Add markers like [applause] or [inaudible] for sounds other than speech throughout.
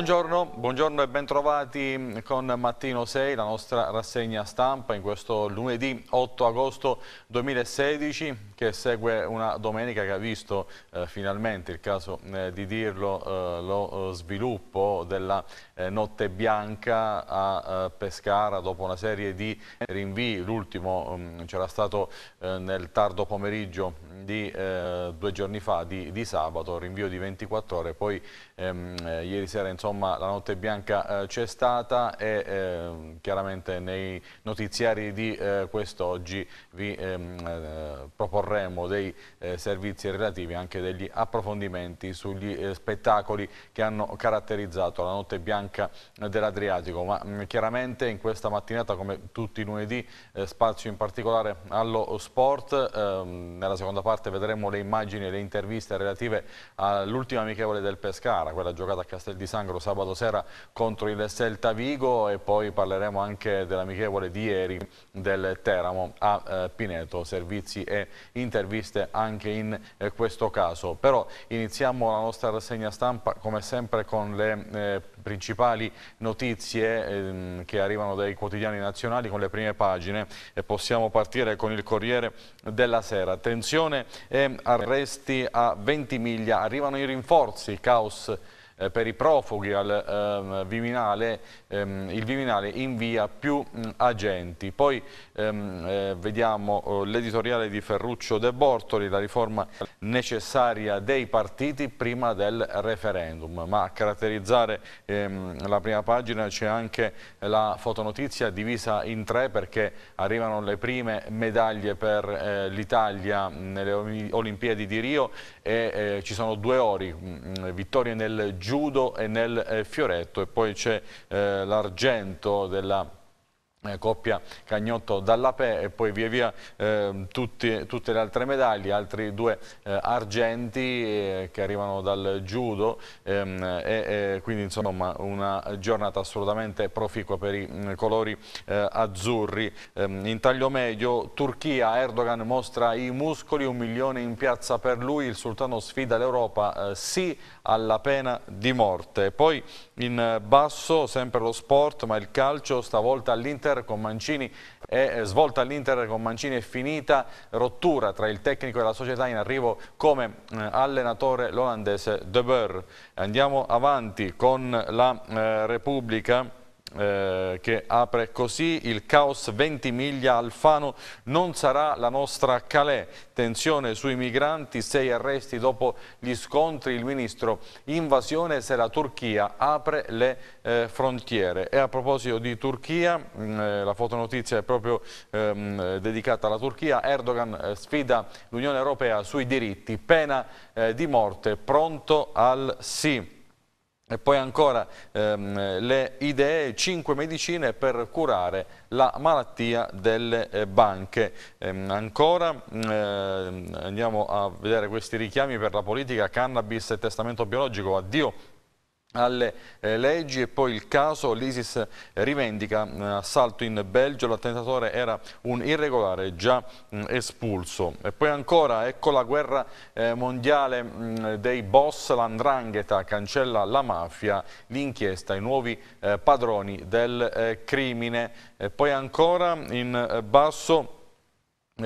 Buongiorno, buongiorno e bentrovati con Mattino 6, la nostra rassegna stampa in questo lunedì 8 agosto 2016 che segue una domenica che ha visto eh, finalmente, il caso eh, di dirlo, eh, lo eh, sviluppo della eh, notte bianca a eh, Pescara dopo una serie di rinvii, l'ultimo mm, c'era stato eh, nel tardo pomeriggio di due giorni fa, di, di sabato, rinvio di 24 ore, poi ehm, ieri sera insomma la notte bianca c'è stata e ehm, chiaramente nei notiziari di eh, quest'oggi vi ehm, proporremo dei eh, servizi relativi, anche degli approfondimenti sugli eh, spettacoli che hanno caratterizzato la notte bianca Banca eh, dell'Adriatico, ma mm, chiaramente in questa mattinata come tutti i lunedì eh, spazio in particolare allo sport, ehm, nella seconda parte vedremo le immagini e le interviste relative all'ultima amichevole del Pescara, quella giocata a Castel di Sangro sabato sera contro il Celta Vigo e poi parleremo anche dell'amichevole di ieri del Teramo a eh, Pineto, servizi e interviste anche in questo caso. Però iniziamo la nostra rassegna stampa come sempre con le eh, principali notizie eh, che arrivano dai quotidiani nazionali con le prime pagine e possiamo partire con il Corriere della Sera. Tensione e ehm, arresti a 20 miglia, arrivano i rinforzi, caos eh, per i profughi al ehm, Viminale, ehm, il Viminale invia più mh, mm, agenti. Poi ehm, eh, vediamo oh, l'editoriale di Ferruccio De Bortoli, la riforma necessaria dei partiti prima del referendum, ma a caratterizzare ehm, la prima pagina c'è anche la fotonotizia divisa in tre perché arrivano le prime medaglie per eh, l'Italia mm, nelle Olimpiadi di Rio e eh, ci sono due ori, mh, mm, vittorie nel giugno judo e nel eh, fioretto e poi c'è eh, l'argento della eh, coppia Cagnotto dalla Pè e poi via via eh, tutti, tutte le altre medaglie, altri due eh, argenti eh, che arrivano dal judo ehm, e quindi insomma una giornata assolutamente proficua per i mh, mm, colori azzurri. Ehm, in taglio medio Turchia, Erdogan mostra i muscoli, un milione in piazza per lui, il sultano sfida l'Europa, sì alla pena di morte. Poi in basso sempre lo sport, ma il calcio stavolta all'Inter con Mancini è eh, svolta all'Inter con Mancini è finita, rottura tra il tecnico e la società in arrivo come eh, allenatore l'olandese De Boer. Andiamo avanti con la eh, Repubblica eh, che apre così il caos Ventimiglia Alfano non sarà la nostra Calais tensione sui migranti sei arresti dopo gli scontri il ministro invasione se la Turchia apre le eh, frontiere e a proposito di Turchia mh, mm, eh, la fotonotizia è proprio ehm, dedicata alla Turchia Erdogan eh, sfida l'Unione Europea sui diritti pena di morte pronto al sì e poi ancora ehm, le idee, 5 medicine per curare la malattia delle eh, banche. Ehm, ancora ehm, andiamo a vedere questi richiami per la politica, cannabis e testamento biologico, addio alle eh, leggi e poi il caso, l'ISIS rivendica mm, assalto in Belgio, l'attentatore era un irregolare già mm, espulso. E poi ancora, ecco la guerra eh, mondiale mm, dei boss, l'andrangheta cancella la mafia, l'inchiesta, i nuovi eh, padroni del crimine. E poi ancora in basso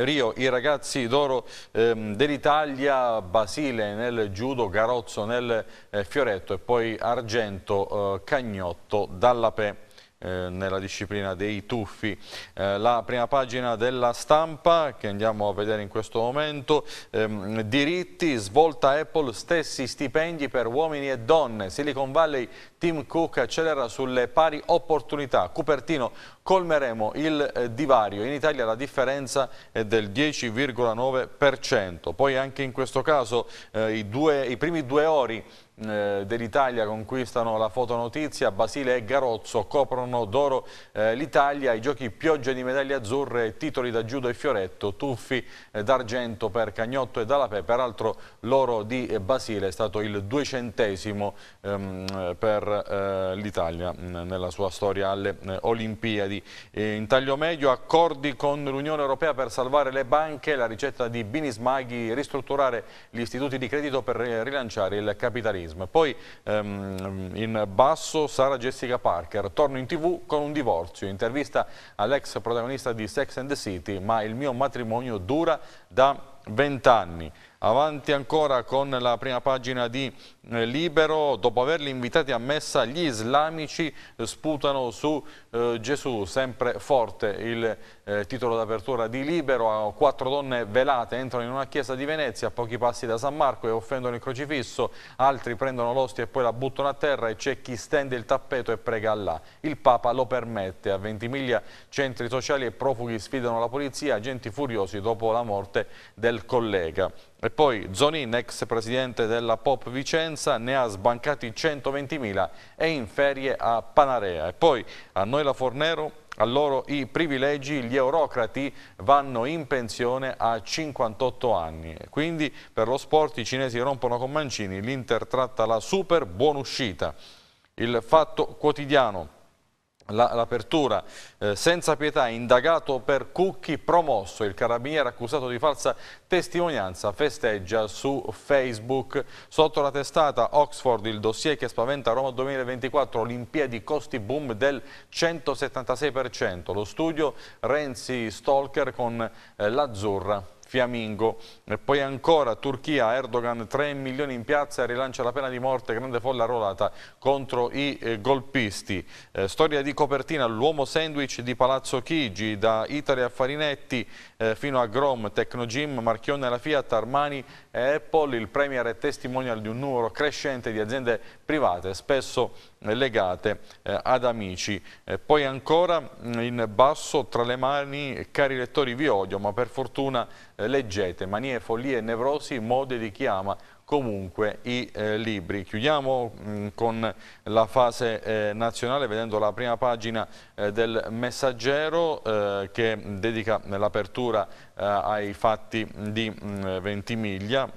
Rio, i ragazzi d'oro ehm, dell'Italia, Basile nel judo, Garozzo nel eh, fioretto e poi Argento, eh, Cagnotto, Dallapè eh, nella disciplina dei tuffi. Eh, la prima pagina della stampa che andiamo a vedere in questo momento, ehm, diritti, svolta Apple, stessi stipendi per uomini e donne, Silicon Valley Tim Cook accelera sulle pari opportunità, Cupertino colmeremo il eh, divario, in Italia la differenza è del 10,9%, poi anche in questo caso eh, i, due, i primi due ori eh, dell'Italia conquistano la fotonotizia, Basile e Garozzo coprono d'oro eh, l'Italia, i giochi pioggia di medaglie azzurre, titoli da Giudo e Fioretto, tuffi eh, d'argento per Cagnotto e Dalapè, peraltro l'oro di eh, Basile è stato il duecentesimo ehm, per eh, l'Italia mm, nella sua storia alle Olimpiadi. in taglio medio accordi con l'Unione Europea per salvare le banche, la ricetta di Binismaghi ristrutturare gli istituti di credito per rilanciare il capitalismo. Prism. Poi ehm, in basso Sara Jessica Parker, torno in tv con un divorzio, intervista all'ex protagonista di Sex and the City, ma il mio matrimonio dura da vent'anni. Avanti ancora con la prima pagina di eh, Libero, dopo averli invitati a messa gli islamici sputano su eh, Gesù, sempre forte il eh, titolo d'apertura di Libero, quattro donne velate entrano in una chiesa di Venezia a pochi passi da San Marco e offendono il crocifisso, altri prendono l'ostia e poi la buttano a terra e c'è chi stende il tappeto e prega Allah. Il Papa lo permette, a Ventimiglia centri sociali e profughi sfidano la polizia, agenti furiosi dopo la morte del collega. E poi Zonin, ex presidente della Pop Vicenza, ne ha sbancati 120.000 e in ferie a Panarea. E poi a noi la Fornero a loro i privilegi, gli eurocrati vanno in pensione a 58 anni. Quindi per lo sport i cinesi rompono con Mancini, l'Inter tratta la super buona uscita. Il fatto quotidiano l'apertura. Eh, senza pietà, indagato per Cucchi, promosso. Il carabiniere accusato di falsa testimonianza festeggia su Facebook. Sotto la testata Oxford, il dossier che spaventa Roma 2024, Olimpiadi costi boom del 176%. Lo studio Renzi Stalker con eh, l'Azzurra Fiammingo. E poi ancora Turchia, Erdogan 3 milioni in piazza rilancia la pena di morte, grande folla rolata contro i eh, golpisti. Eh, storia di copertina, l'uomo sandwich di Palazzo Chigi, da Itali a Farinetti eh, fino a Grom, Tecnogym, Marchione alla Fiat, Armani e Apple, il Premier è testimonial di un numero crescente di aziende private, spesso legate eh, ad amici. Eh, poi ancora mm, in basso tra le mani, cari lettori vi odio, ma per fortuna eh, leggete, manie, follie, nevrosi, mode di chi ama comunque i eh, libri. Chiudiamo mh, mm, con la fase eh, nazionale vedendo la prima pagina eh, del Messaggero che dedica l'apertura ai fatti di mh, mm, Ventimiglia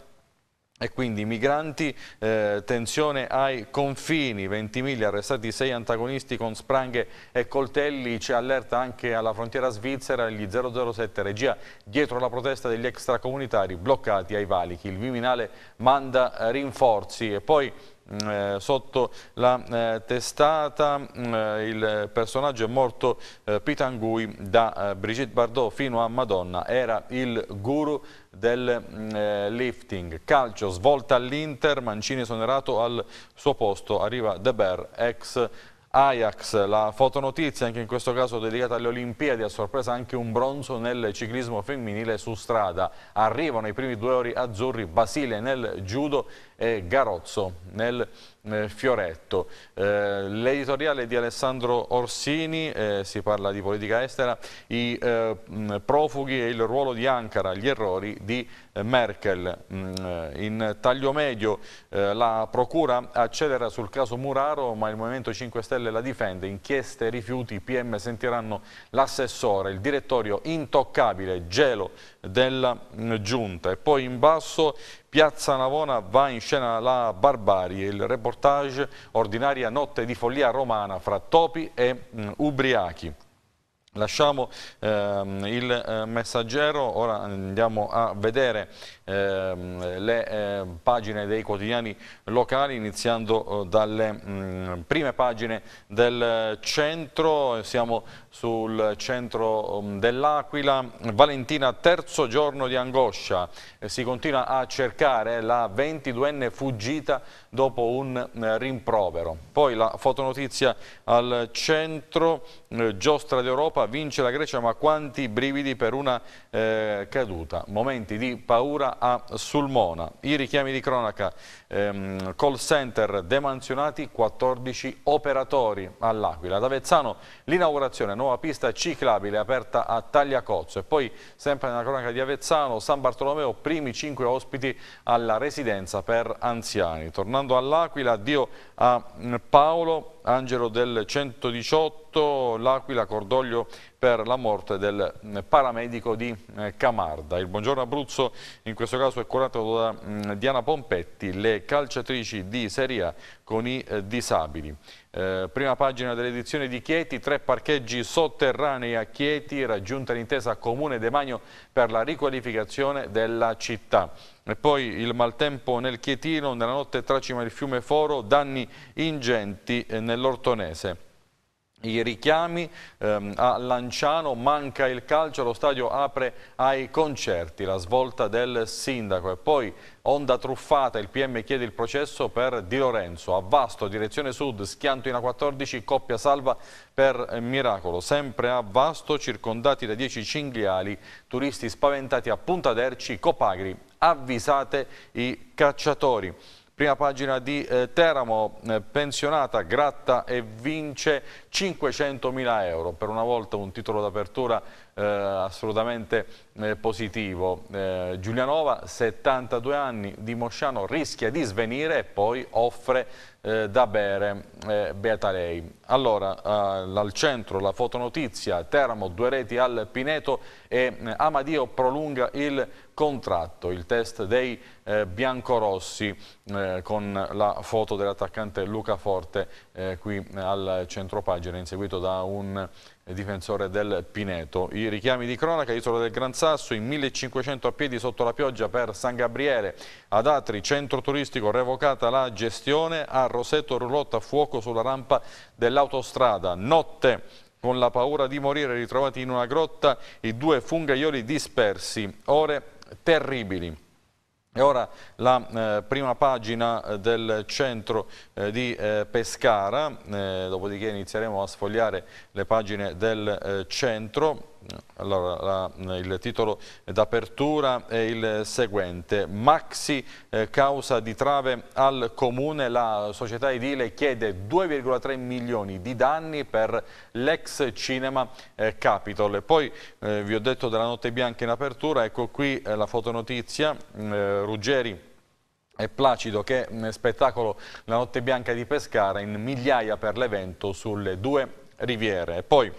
e quindi migranti, eh, tensione ai confini, 20.000 arrestati, 6 antagonisti con spranghe e coltelli, c'è allerta anche alla frontiera svizzera, gli 007 regia dietro la protesta degli extracomunitari bloccati ai valichi, il Viminale manda eh, rinforzi e poi Mm, eh, sotto la eh, testata mm, eh, il personaggio è morto eh, Pitangui da eh, Brigitte Bardot fino a Madonna era il guru del mm, eh, lifting calcio svolta all'Inter Mancini esonerato al suo posto arriva De Ber ex Ajax, la fotonotizia anche in questo caso dedicata alle Olimpiadi, a sorpresa anche un bronzo nel ciclismo femminile su strada. Arrivano i primi due ori azzurri, Basile nel judo e Garozzo nel eh, Fioretto. Eh, l'editoriale di Alessandro Orsini, eh, si parla di politica estera, i profughi e il ruolo di Ankara, gli errori di Merkel. Mm, in taglio medio la procura accelera sul caso Muraro ma il Movimento 5 Stelle la difende, inchieste rifiuti, PM sentiranno l'assessore, il direttorio intoccabile, gelo della mm, giunta. E poi in basso Piazza Navona va in scena la barbarie, il reportage ordinaria notte di follia romana fra topi e mh, mm, ubriachi. Lasciamo ehm, il eh, messaggero, ora andiamo a vedere ehm, le eh, pagine dei quotidiani locali iniziando eh, dalle mh, mm, prime pagine del centro, siamo sul centro mm, dell'Aquila, Valentina terzo giorno di angoscia, eh, si continua a cercare la 22enne fuggita dopo un eh, rimprovero. Poi la fotonotizia al centro, eh, giostra d'Europa, vince la Grecia ma quanti brividi per una eh, caduta, momenti di paura a Sulmona, i richiami di cronaca ehm, call center demansionati 14 operatori all'Aquila. Ad Avezzano l'inaugurazione, nuova pista ciclabile aperta a Tagliacozzo e poi sempre nella cronaca di Avezzano, San Bartolomeo, primi 5 ospiti alla residenza per anziani. Tornando all'Aquila, addio a mm, Paolo Angelo del 118, L'Aquila cordoglio per la morte del eh, paramedico di eh, Camarda. Il Buongiorno Abruzzo in questo caso è curato da mm, Diana Pompetti, le calciatrici di Serie A con i eh, disabili. Eh, prima pagina dell'edizione di Chieti, tre parcheggi sotterranei a Chieti, raggiunta l'intesa comune De Magno per la riqualificazione della città. E poi il maltempo nel Chietino, nella notte tracima cima del fiume Foro, danni ingenti eh, nell'Ortonese i richiami ehm, a Lanciano, manca il calcio, lo stadio apre ai concerti, la svolta del sindaco e poi onda truffata, il PM chiede il processo per Di Lorenzo, a Vasto, direzione sud, schianto in A14, coppia salva per Miracolo, sempre a Vasto, circondati da 10 cinghiali, turisti spaventati a Punta d'Erci, Copagri, avvisate i cacciatori. Prima pagina di eh, Teramo, eh, pensionata, gratta e vince 500.000 euro. Per una volta un titolo d'apertura eh, assolutamente eh, positivo. Eh, Giulianova, 72 anni, di Mosciano rischia di svenire e poi offre eh, da bere eh, Beata Lei. Allora, eh, al centro la fotonotizia, Teramo, due reti al Pineto e Amadio prolunga il contratto, il test dei eh, biancorossi eh, con la foto dell'attaccante Luca Forte eh, qui al centro pagina, inseguito da un difensore del Pineto. I richiami di cronaca, Isola del Gran Sasso, in 1500 a piedi sotto la pioggia per San Gabriele, ad Atri, centro turistico, revocata la gestione, a Roseto Rulotta, fuoco sulla rampa dell'autostrada, notte con la paura di morire ritrovati in una grotta i due fungaioli dispersi, ore terribili. E ora la eh, prima pagina eh, del centro eh, di eh, Pescara, eh, dopodiché inizieremo a sfogliare le pagine del eh, centro. Allora, la, il titolo d'apertura è il seguente. Maxi eh, causa di trave al comune. La società edile chiede 2,3 milioni di danni per l'ex cinema eh, Capitol. poi eh, vi ho detto della notte bianca in apertura, ecco qui eh, la fotonotizia. Mm, eh, Ruggeri È Placido che mm, spettacolo La notte bianca di Pescara in migliaia per l'evento sulle due riviere. poi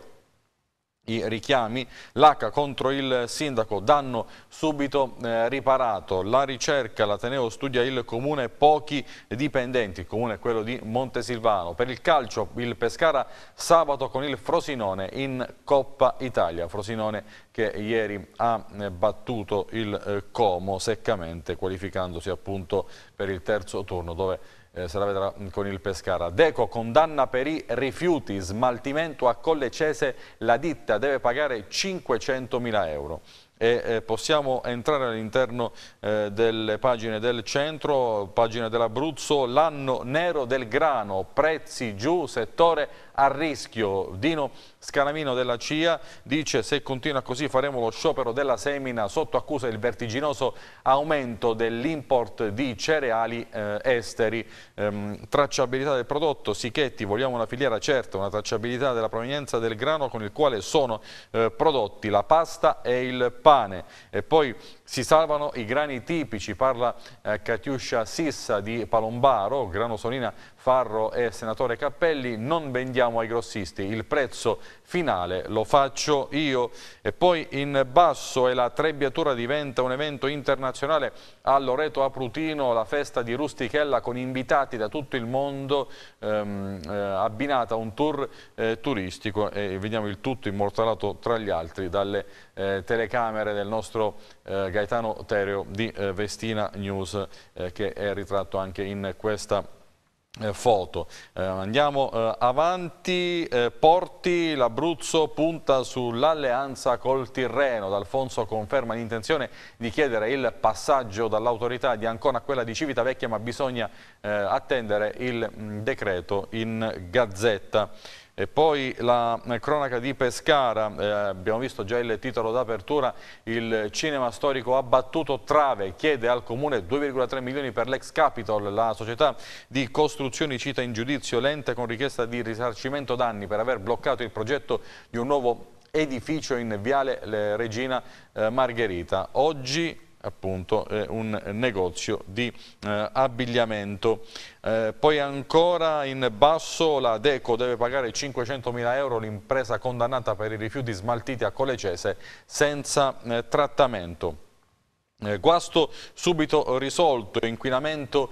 i richiami. L'H contro il sindaco danno subito eh, riparato. La ricerca, l'Ateneo studia il comune pochi dipendenti, il comune è quello di Montesilvano. Per il calcio il Pescara sabato con il Frosinone in Coppa Italia. Frosinone che ieri ha eh, battuto il eh, Como seccamente qualificandosi appunto per il terzo turno dove eh, se la vedrà con il Pescara. Deco condanna per i rifiuti, smaltimento a Collecese, la ditta deve pagare 500.000 euro. E, eh, possiamo entrare all'interno eh, delle pagine del centro, pagine dell'Abruzzo, l'anno nero del grano, prezzi giù, settore a rischio. Dino Scanamino della CIA dice se continua così faremo lo sciopero della semina sotto accusa del vertiginoso aumento dell'import di cereali eh, esteri. Ehm, tracciabilità del prodotto, Sichetti, vogliamo una filiera certa, una tracciabilità della provenienza del grano con il quale sono eh, prodotti la pasta e il pane. E poi si salvano i grani tipici, parla eh, Catiuscia Sissa di Palombaro, grano Solina, Farro e senatore Cappelli, non vendiamo ai grossisti, il prezzo finale lo faccio io. E poi in basso è la trebbiatura diventa un evento internazionale a Loreto Aprutino, la festa di Rustichella con invitati da tutto il mondo, ehm, eh, abbinata a un tour eh, turistico e vediamo il tutto immortalato tra gli altri dalle eh, telecamere del nostro eh, Gaetano Tereo di eh, Vestina News eh, che è ritratto anche in questa eh, foto. Eh, andiamo avanti, Porti, l'Abruzzo punta sull'alleanza col Tirreno, D'Alfonso conferma l'intenzione di chiedere il passaggio dall'autorità di Ancona a quella di Civitavecchia ma bisogna attendere il mm, decreto in Gazzetta. E poi la eh, cronaca di Pescara, eh, abbiamo visto già il titolo d'apertura, il cinema storico ha battuto Trave chiede al comune 2,3 milioni per l'ex Capitol, la società di costruzioni cita in giudizio l'ente con richiesta di risarcimento danni per aver bloccato il progetto di un nuovo edificio in Viale Regina eh, Margherita. Oggi appunto eh, un negozio di eh, abbigliamento. Eh, poi ancora in basso la Deco deve pagare 500.000 euro l'impresa condannata per i rifiuti smaltiti a Colecese senza trattamento. Guasto subito risolto, inquinamento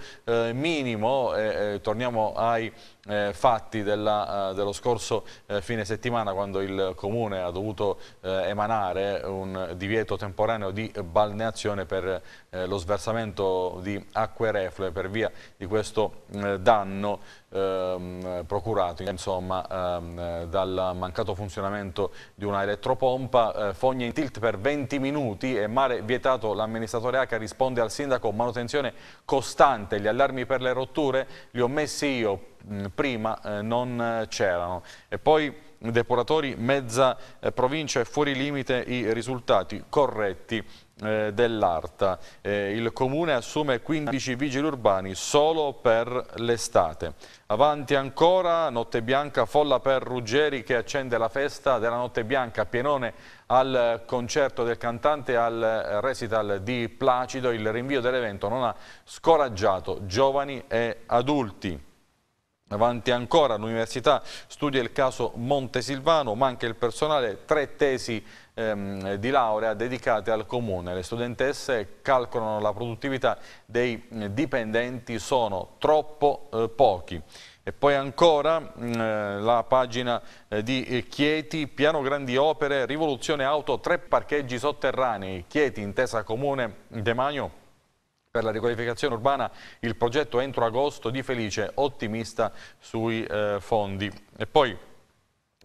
minimo, torniamo ai eh, fatti della, eh, dello scorso eh, fine settimana quando il Comune ha dovuto eh, emanare un divieto temporaneo di balneazione per eh, lo sversamento di acque reflue per via di questo eh, danno ehm, procurato insomma, ehm, dal mancato funzionamento di una elettropompa, fogne in tilt per 20 minuti e mare vietato, l'amministratore H risponde al sindaco manutenzione costante, gli allarmi per le rotture li ho messi io, Mm, prima eh, non eh, c'erano. E poi depuratori mezza eh, provincia e fuori limite i risultati corretti dell'Arta. il Comune assume 15 vigili urbani solo per l'estate. Avanti ancora, Notte Bianca, folla per Ruggeri che accende la festa della Notte Bianca, Pienone al concerto del cantante al recital di Placido. Il rinvio dell'evento non ha scoraggiato giovani e adulti. Avanti ancora, l'Università studia il caso Montesilvano, ma anche il personale, tre tesi ehm, di laurea dedicate al comune. Le studentesse calcolano la produttività dei mm, dipendenti, sono troppo eh, pochi. E poi ancora mh, mm, eh, la pagina eh, di eh, Chieti, piano grandi opere, rivoluzione auto, tre parcheggi sotterranei. Chieti, intesa comune, De per la riqualificazione urbana il progetto entro agosto di Felice, ottimista sui eh, fondi. E poi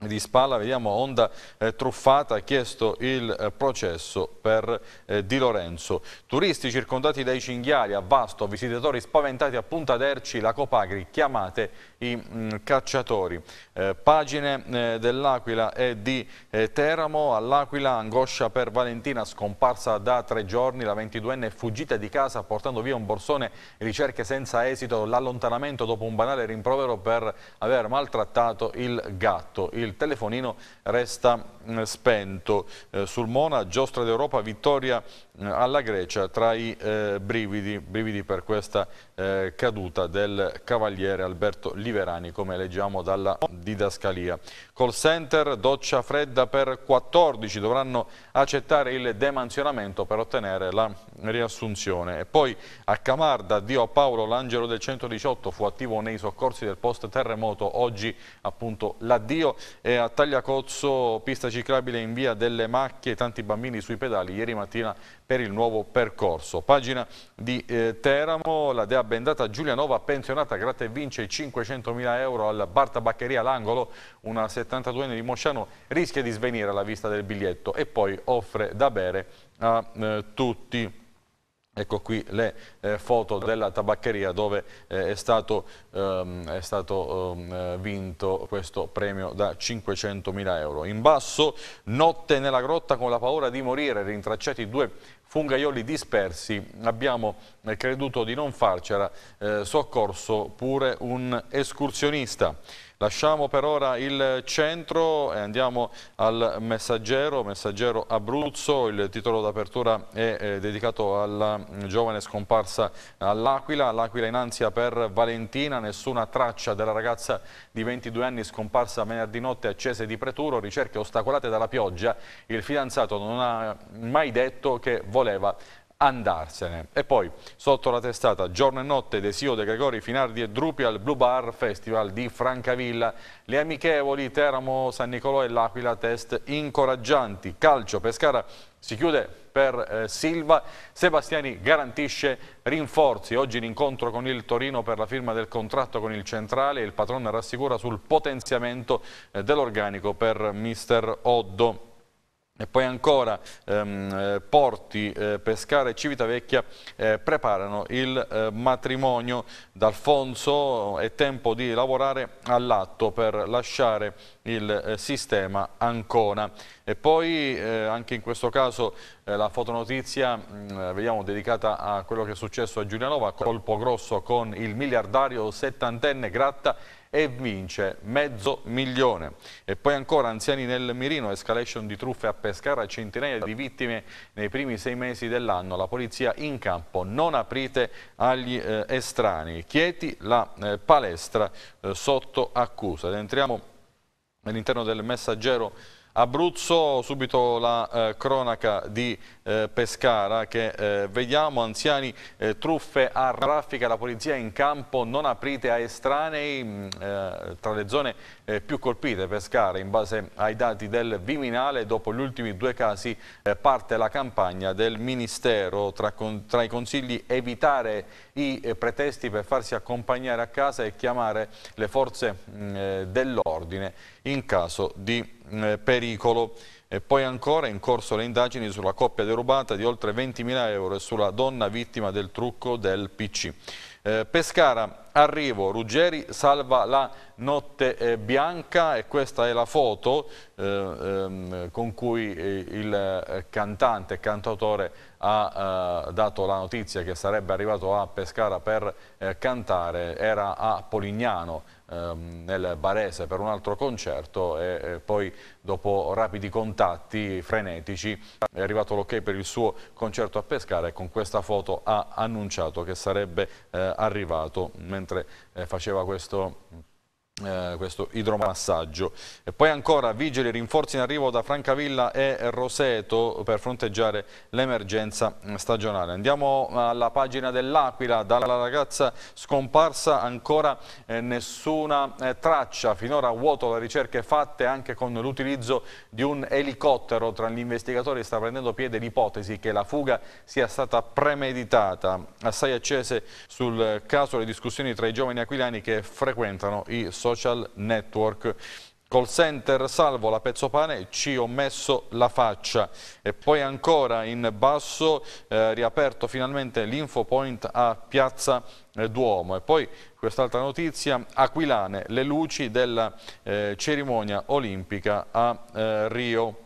di spalla, vediamo Onda eh, truffata, ha chiesto il eh, processo per eh, Di Lorenzo. Turisti circondati dai cinghiali a Vasto, visitatori spaventati a Punta d'Erci, la Copagri, chiamate i mh, mm, cacciatori. Eh, pagine eh, dell'Aquila e di eh, Teramo, all'Aquila angoscia per Valentina, scomparsa da tre giorni, la 22enne è fuggita di casa portando via un borsone, ricerche senza esito, l'allontanamento dopo un banale rimprovero per aver maltrattato il gatto. Il il telefonino resta mm, spento. Eh, sul Mona, giostra d'Europa, vittoria mm, alla Grecia tra i eh, brividi, brividi per questa eh, caduta del cavaliere Alberto Liverani, come leggiamo dalla didascalia. Call center, doccia fredda per 14, dovranno accettare il demansionamento per ottenere la riassunzione. E poi a Camarda, Dio Paolo L'Angelo del 118 fu attivo nei soccorsi del post terremoto, oggi appunto l'addio. E a Tagliacozzo, pista ciclabile in via delle Macchie, tanti bambini sui pedali ieri mattina per il nuovo percorso. Pagina di eh, Teramo, la Dea bendata Giulianova pensionata gratta e vince i 500.000 euro al bar tabaccheria L'Angolo, una 72enne di Mosciano rischia di svenire alla vista del biglietto e poi offre da bere a eh, tutti. Ecco qui le eh, foto della tabaccheria dove eh, è stato, ehm, è stato ehm, eh, vinto questo premio da 500.000 euro. In basso, notte nella grotta con la paura di morire, rintracciati due fungaioli dispersi, abbiamo eh, creduto di non farcela, eh, soccorso pure un escursionista. Lasciamo per ora il centro e andiamo al messaggero, messaggero Abruzzo, il titolo d'apertura è eh, dedicato alla mm, giovane scomparsa all'Aquila, l'Aquila in ansia per Valentina, nessuna traccia della ragazza di 22 anni scomparsa venerdì notte a Cese di Preturo, ricerche ostacolate dalla pioggia, il fidanzato non ha mai detto che voleva andarsene. E poi, sotto la testata Giorno e Notte, Desio De Gregori, Finardi e Drupi al Blue Bar Festival di Francavilla, le amichevoli Teramo, San Nicolò e L'Aquila, test incoraggianti, calcio, Pescara si chiude per eh, Silva, Sebastiani garantisce rinforzi, oggi l'incontro con il Torino per la firma del contratto con il Centrale il patrone rassicura sul potenziamento eh, dell'organico per mister Oddo. E poi ancora ehm, eh, Porti, eh, Pescara e Civitavecchia eh, preparano il eh, matrimonio d'Alfonso, eh, è tempo di lavorare all'atto per lasciare il eh, sistema Ancona. E poi anche in questo caso la fotonotizia mh, mm, vediamo, dedicata a quello che è successo a Giulianova, colpo grosso con il miliardario settantenne Gratta e vince mezzo milione. E poi ancora anziani nel mirino, escalation di truffe a Pescara, centinaia di vittime nei primi sei mesi dell'anno. La polizia in campo, non aprite agli eh, estranei. Chieti la eh, palestra eh, sotto accusa. Ed entriamo all'interno del messaggero Abruzzo, subito la eh, cronaca di eh, Pescara che eh, vediamo, anziani eh, truffe a raffica, la polizia in campo, non aprite a estranei mh, mm, eh, tra le zone eh, più colpite, Pescara in base ai dati del Viminale, dopo gli ultimi due casi parte la campagna del Ministero tra, con, tra i consigli evitare i pretesti per farsi accompagnare a casa e chiamare le forze mm, dell'ordine in caso di eh, pericolo. E poi ancora in corso le indagini sulla coppia derubata di oltre 20.000 euro e sulla donna vittima del trucco del PC. Eh, Pescara, arrivo, Ruggeri salva la notte eh, bianca e questa è la foto eh, ehm, con cui eh, il eh, cantante e cantautore ha dato la notizia che sarebbe arrivato a Pescara per cantare, era a Polignano ehm, nel Barese per un altro concerto e, e poi dopo rapidi contatti frenetici è arrivato l'ok ok per il suo concerto a Pescara e con questa foto ha annunciato che sarebbe eh, arrivato mentre eh, faceva questo eh, questo idromassaggio. E poi ancora vigili rinforzi in arrivo da Francavilla e Roseto per fronteggiare l'emergenza stagionale. Andiamo alla pagina dell'Aquila, dalla ragazza scomparsa ancora eh, nessuna eh, traccia, finora vuoto le ricerche fatte anche con l'utilizzo di un elicottero, tra gli investigatori sta prendendo piede l'ipotesi che la fuga sia stata premeditata, assai accese sul caso le discussioni tra i giovani aquilani che frequentano i social social network. Call center salvo la pezzo pane, ci ho messo la faccia. E poi ancora in basso eh, riaperto finalmente l'infopoint a Piazza eh, Duomo. E poi quest'altra notizia, Aquilane, le luci della eh, cerimonia olimpica a eh, Rio.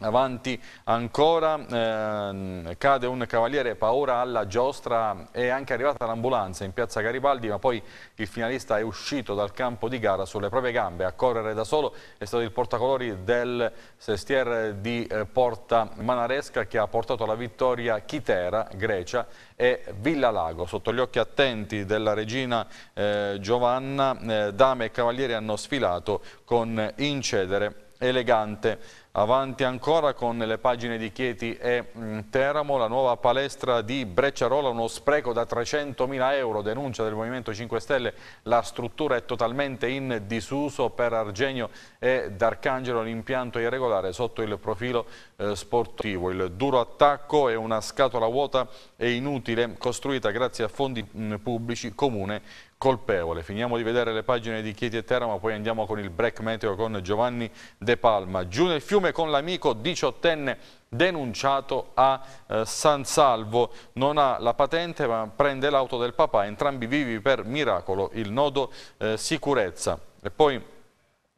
Avanti ancora, eh, cade un cavaliere paura alla giostra, è anche arrivata l'ambulanza in piazza Garibaldi ma poi il finalista è uscito dal campo di gara sulle proprie gambe, a correre da solo è stato il portacolori del sestier di eh, Porta Manaresca che ha portato la vittoria Chitera, Grecia e Villa Lago. Sotto gli occhi attenti della regina eh, Giovanna, eh, dame e cavaliere hanno sfilato con incedere elegante. Avanti ancora con le pagine di Chieti e mm, Teramo, la nuova palestra di Brecciarola, uno spreco da 300.000 euro, denuncia del Movimento 5 Stelle, la struttura è totalmente in disuso per Argenio e D'Arcangelo, l'impianto irregolare sotto il profilo eh, sportivo. Il duro attacco è una scatola vuota e inutile costruita grazie a fondi mh, mm, pubblici comune colpevole. Finiamo di vedere le pagine di Chieti e Teramo, poi andiamo con il break meteo con Giovanni De Palma. Giù nel fiume come con l'amico diciottenne denunciato a eh, San Salvo. Non ha la patente ma prende l'auto del papà, entrambi vivi per miracolo, il nodo eh, sicurezza. E poi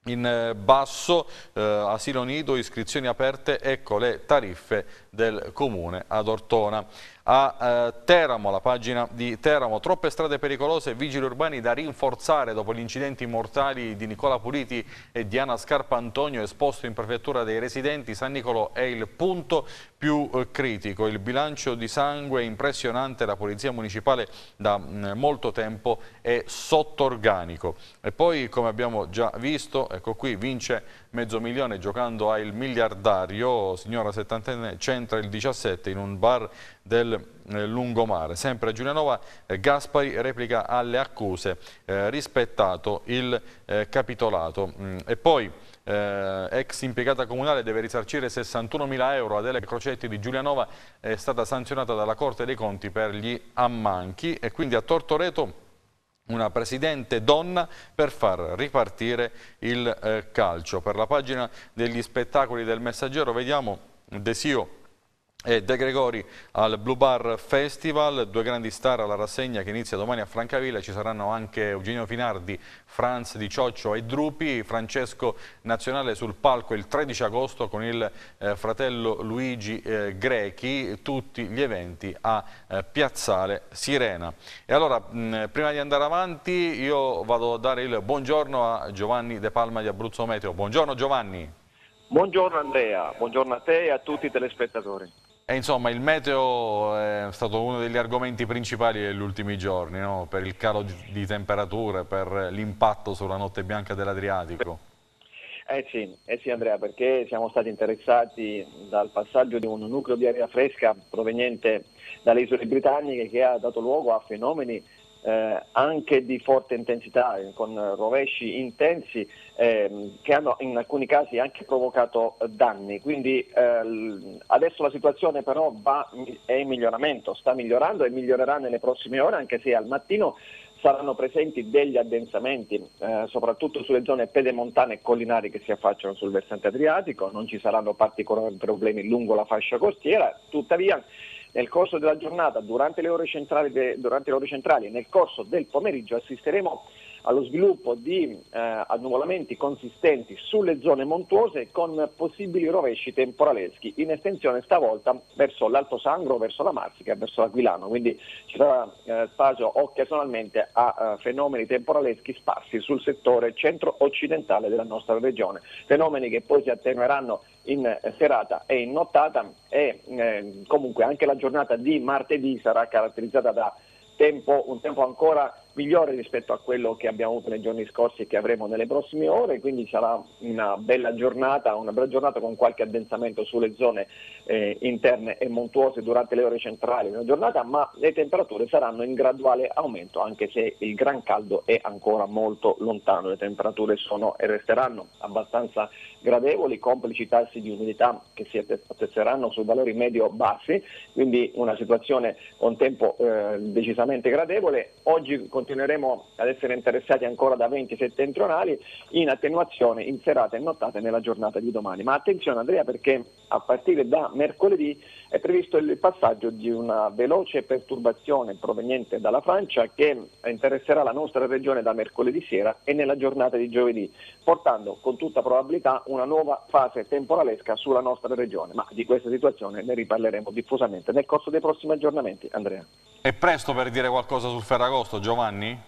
in eh, basso eh, asilo nido, iscrizioni aperte, ecco le tariffe del comune ad Ortona a eh, Teramo, la pagina di Teramo. Troppe strade pericolose, vigili urbani da rinforzare dopo gli incidenti mortali di Nicola Puliti e Diana Scarpa Antonio esposto in prefettura dei residenti. San Nicolo è il punto più eh, critico. Il bilancio di sangue è impressionante, la Polizia Municipale da mh, mm, molto tempo è sottorganico. E poi, come abbiamo già visto, ecco qui, vince mezzo milione giocando al miliardario, signora settantenne, centra il 17 in un bar del eh, lungomare. Sempre a Giulianova eh, Gaspari replica alle accuse eh, rispettato il eh, capitolato. Mm, e poi eh, ex impiegata comunale deve risarcire 61.000 euro Adele Crocetti di Giulianova è stata sanzionata dalla Corte dei Conti per gli ammanchi e quindi a Tortoreto una presidente donna per far ripartire il eh, calcio. Per la pagina degli spettacoli del messaggero vediamo Desio e De Gregori al Blue Bar Festival, due grandi star alla rassegna che inizia domani a Francavilla, ci saranno anche Eugenio Finardi, Franz Di Cioccio e Drupi, Francesco Nazionale sul palco il 13 agosto con il eh, fratello Luigi eh, Grechi, tutti gli eventi a eh, Piazzale Sirena. E allora, mh, prima di andare avanti, io vado a dare il buongiorno a Giovanni De Palma di Abruzzo Meteo. Buongiorno Giovanni. Buongiorno Andrea, buongiorno a te e a tutti i telespettatori. E insomma il meteo è stato uno degli argomenti principali degli ultimi giorni, no? per il calo di, di temperature, per l'impatto sulla notte bianca dell'Adriatico. Eh sì, eh sì, Andrea, perché siamo stati interessati dal passaggio di un nucleo di aria fresca proveniente dalle isole britanniche che ha dato luogo a fenomeni eh, anche di forte intensità, eh, con rovesci intensi ehm, che hanno in alcuni casi anche provocato danni. Quindi ehm, adesso la situazione però va, è in miglioramento, sta migliorando e migliorerà nelle prossime ore, anche se al mattino saranno presenti degli addensamenti, eh, soprattutto sulle zone pedemontane e collinari che si affacciano sul versante adriatico, non ci saranno particolari problemi lungo la fascia costiera, tuttavia nel corso della giornata, durante le ore centrali, de, durante le ore centrali e nel corso del pomeriggio assisteremo allo sviluppo di eh, annuvolamenti consistenti sulle zone montuose con possibili rovesci temporaleschi in estensione stavolta verso l'Alto Sangro, verso la Marsica e verso l'Aquilano, quindi ci sarà eh, spazio occasionalmente a eh, fenomeni temporaleschi sparsi sul settore centro-occidentale della nostra regione, fenomeni che poi si attenueranno in eh, serata e in nottata e eh, comunque anche la giornata di martedì sarà caratterizzata da tempo, un tempo ancora migliore rispetto a quello che abbiamo avuto nei giorni scorsi e che avremo nelle prossime ore, quindi sarà una bella giornata, una bella giornata con qualche addensamento sulle zone eh, interne e montuose durante le ore centrali della giornata, ma le temperature saranno in graduale aumento anche se il gran caldo è ancora molto lontano, le temperature sono e resteranno abbastanza gradevoli, complici tassi di umidità che si attesteranno su valori medio-bassi, quindi una situazione con tempo eh, decisamente gradevole. Oggi continueremo ad essere interessati ancora da venti settentrionali in attenuazione in serata e nottata nella giornata di domani. Ma attenzione Andrea perché a partire da mercoledì è previsto il passaggio di una veloce perturbazione proveniente dalla Francia che interesserà la nostra regione da mercoledì sera e nella giornata di giovedì, portando con tutta probabilità una nuova fase temporalesca sulla nostra regione. Ma di questa situazione ne riparleremo diffusamente nel corso dei prossimi aggiornamenti. Andrea. È presto per dire qualcosa sul Ferragosto, Giovanni anni?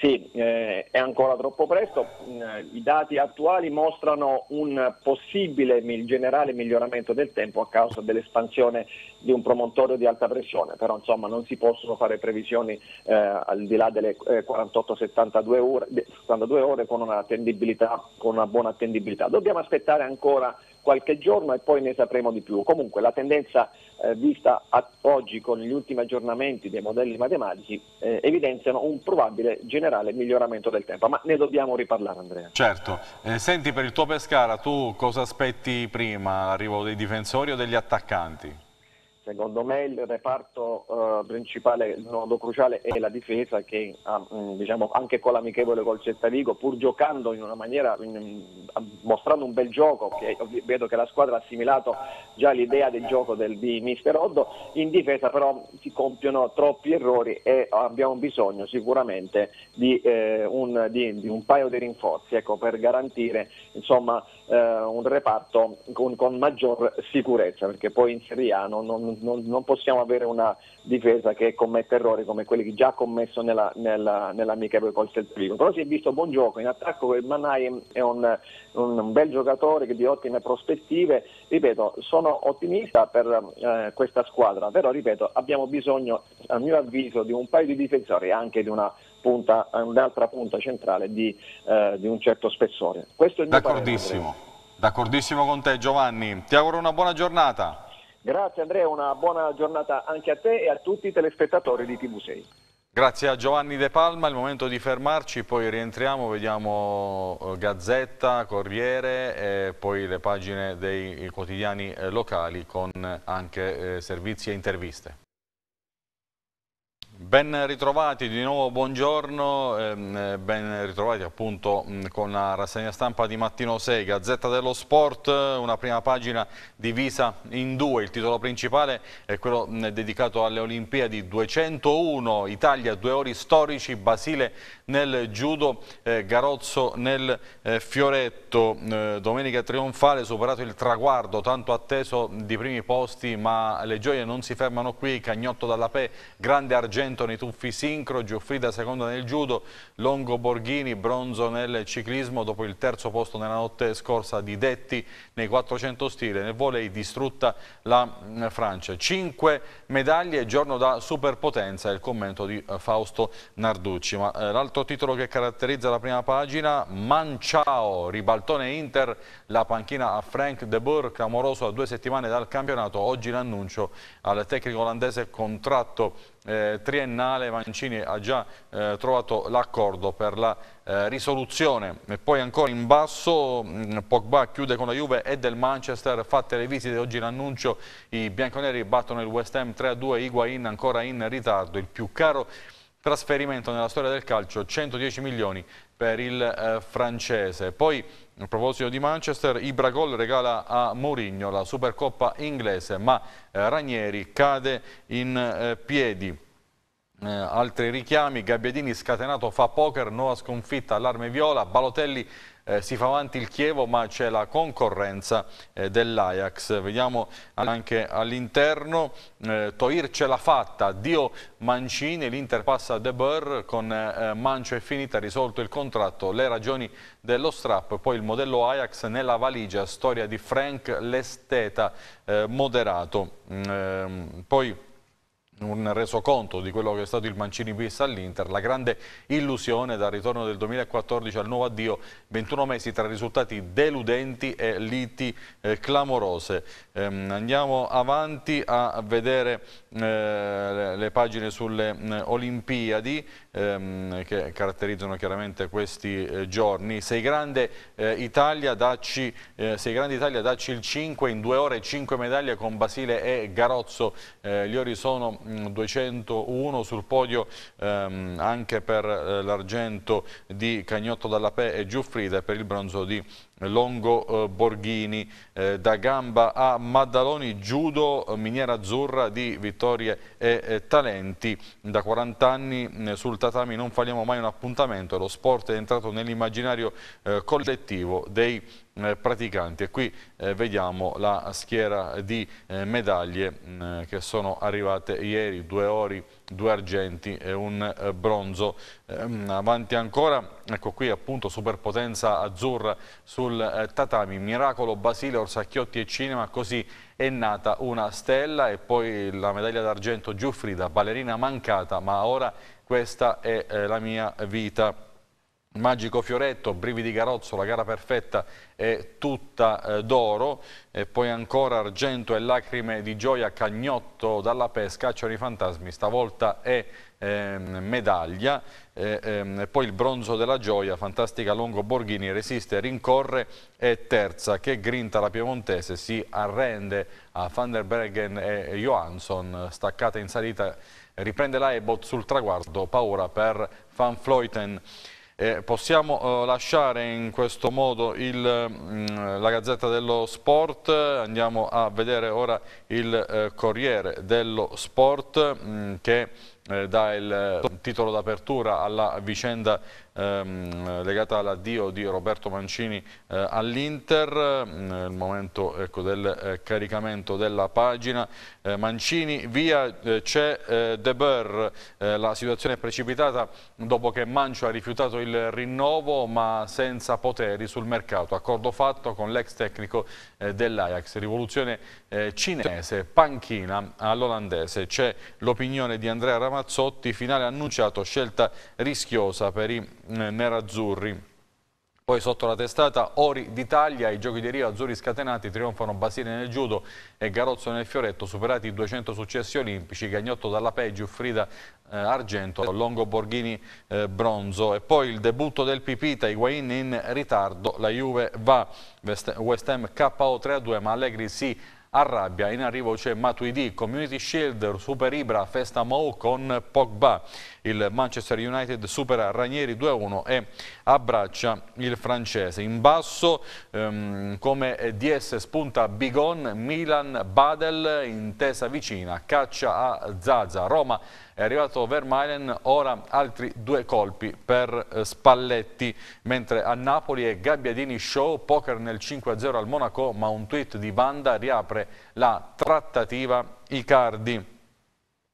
Sì, eh, è ancora troppo presto. Mm, I dati attuali mostrano un possibile generale miglioramento del tempo a causa dell'espansione di un promontorio di alta pressione, però insomma non si possono fare previsioni eh, al di là delle 48-72 eh, ore, ore con, una con una buona attendibilità. Dobbiamo aspettare ancora qualche giorno e poi ne sapremo di più. Comunque la tendenza eh, vista oggi con gli ultimi aggiornamenti dei modelli matematici eh, evidenziano un probabile generale miglioramento del tempo, ma ne dobbiamo riparlare Andrea. Certo, eh, senti per il tuo Pescara tu cosa aspetti prima, l'arrivo dei difensori o degli attaccanti? Secondo me il reparto eh, principale, il nodo cruciale è la difesa che ah, mm, diciamo, anche con l'amichevole col Cettavico, pur giocando in una maniera, in, mostrando un bel gioco, che vedo che la squadra ha assimilato già l'idea del gioco del, di Mister Oddo, in difesa però si compiono troppi errori e abbiamo bisogno sicuramente di, eh, un, di, di un paio di rinforzi ecco, per garantire insomma, eh, un reparto con, con, maggior sicurezza, perché poi in Serie A non, non, non, possiamo avere una difesa che commette errori come quelli che già ha commesso nella, nella, nell'amichevole col Celtico. Però si è visto buon gioco in attacco, il Manai è un, un bel giocatore che di ottime prospettive, ripeto, sono ottimista per eh, questa squadra, però ripeto, abbiamo bisogno a mio avviso di un paio di difensori, e anche di una punta, un'altra punta centrale di, eh, di un certo spessore. Questo è il mio D'accordissimo. D'accordissimo con te Giovanni. Ti auguro una buona giornata. Grazie Andrea, una buona giornata anche a te e a tutti i telespettatori di TV6. Grazie a Giovanni De Palma, è il momento di fermarci, poi rientriamo, vediamo eh, Gazzetta, Corriere, e poi le pagine dei quotidiani eh, locali con eh, anche servizi e interviste. Ben ritrovati di nuovo, buongiorno, ehm, eh, ben ritrovati appunto con la rassegna stampa di Mattino 6, Gazzetta dello Sport, una prima pagina divisa in due, il titolo principale è quello dedicato alle Olimpiadi 201, Italia, due ori storici, Basile nel judo, eh, Garozzo nel eh, fioretto, domenica trionfale, superato il traguardo tanto atteso di primi posti, ma le gioie non si fermano qui, Cagnotto dalla Pe, grande argento 100 nei tuffi sincro, Giuffrida seconda nel judo, Longo Borghini bronzo nel ciclismo dopo il terzo posto nella notte scorsa di Detti nei 400 stile, nel volley distrutta la mm, Francia. Cinque medaglie, giorno da superpotenza, il commento di eh, Fausto Narducci. Ma eh, l'altro titolo che caratterizza la prima pagina, Manciao, ribaltone Inter, la panchina a Frank De Boer, clamoroso a due settimane dal campionato, oggi l'annuncio al tecnico olandese contratto eh, triennale Mancini ha già eh, trovato l'accordo per la eh, risoluzione. E poi ancora in basso mm, Pogba chiude con la Juve e del Manchester, fatte le visite oggi l'annuncio, i bianconeri battono il West Ham 3-2, Higuain ancora in ritardo, il più caro trasferimento nella storia del calcio, 110 milioni per il eh, francese. Poi a proposito di Manchester, Ibra Gol regala a Mourinho la Supercoppa inglese, ma eh, Ranieri cade in eh, piedi. Eh, altri richiami, Gabbiadini scatenato fa poker, nuova sconfitta, allarme viola, Balotelli eh, si fa avanti il Chievo ma c'è la concorrenza eh, dell'Ajax. Vediamo anche all'interno, eh, Toir ce l'ha fatta, Dio Mancini, l'Inter passa a De Boer, con eh, Mancio è finita, risolto il contratto, le ragioni dello strap, poi il modello Ajax nella valigia, storia di Frank Lesteta eh, moderato. Mm, ehm, poi, un resoconto di quello che è stato il Mancini bis all'Inter, la grande illusione dal ritorno del 2014 al nuovo addio, 21 mesi tra risultati deludenti e liti eh, clamorose. Ehm, andiamo avanti a vedere eh, le pagine sulle mh, mm, Olimpiadi ehm, che caratterizzano chiaramente questi eh, giorni. Sei grande, eh, Italia, dacci, eh, sei grande Italia dacci il 5 in due ore 5 medaglie con Basile e Garozzo, eh, gli ori sono mm, 201 mm, sul podio ehm, anche per eh, l'argento di Cagnotto Dallapè e Giuffrida e per il bronzo di Longo eh, Borghini, eh, da Gamba a Maddaloni, Giudo, eh, miniera azzurra di vittorie e talenti. Da 40 anni sul tatami non falliamo mai un appuntamento, lo sport è entrato nell'immaginario collettivo dei praticanti e qui vediamo la schiera di medaglie mm, che sono arrivate ieri, due ori due argenti e un eh, bronzo. Ehm, avanti ancora, ecco qui appunto superpotenza azzurra sul eh, tatami, Miracolo, Basile, Orsacchiotti e Cinema, così è nata una stella e poi la medaglia d'argento Giuffrida, ballerina mancata, ma ora questa è eh, la mia vita. Magico Fioretto, Brividi Garozzo, la gara perfetta è tutta eh, d'oro, e poi ancora Argento e Lacrime di Gioia, Cagnotto dalla pesca, Cacciano i fantasmi, stavolta è eh, medaglia, eh, ehm, poi il bronzo della Gioia, fantastica Longo Borghini, resiste, rincorre e terza che grinta la piemontese, si arrende a Van der Breggen e Johansson, staccata in salita, riprende la Ebot sul traguardo, paura per Van Floyten. Eh, possiamo eh, lasciare in questo modo il, mh, mm, la Gazzetta dello Sport, andiamo a vedere ora il eh, Corriere dello Sport mh, mm, che eh, dà il eh, titolo d'apertura alla vicenda ehm, legata all'addio di Roberto Mancini eh, all'Inter, il mm, momento ecco, del eh, caricamento della pagina, eh, Mancini via, eh, c'è De Boer, la situazione è precipitata dopo che Mancio ha rifiutato il rinnovo ma senza poteri sul mercato, accordo fatto con l'ex tecnico dell'Ajax, rivoluzione cinese, panchina all'olandese, c'è l'opinione di Andrea Ramazzotti, finale annunciato, scelta rischiosa per i eh, nerazzurri. Poi sotto la testata Ori d'Italia, i giochi di Rio azzurri scatenati, trionfano Basile nel judo e Garozzo nel fioretto, superati i 200 successi olimpici, Gagnotto dalla Peggio, Frida eh, argento, Longo Borghini eh, bronzo e poi il debutto del Pipita, Higuain in ritardo, la Juve va, West Ham KO 3-2 ma Allegri si arrabbia. In arrivo c'è Matuidi, Community Shield, Super Ibra, Festa Mou con Pogba. Il Manchester United supera Ranieri 2-1 e abbraccia il francese. In basso ehm, come DS spunta Bigon, Milan, Badel, intesa vicina, caccia a Zaza, Roma è arrivato Vermaelen, ora altri due colpi per eh, Spalletti, mentre a Napoli è Gabbiadini show, poker nel 5-0 al Monaco, ma un tweet di Banda riapre la trattativa Icardi.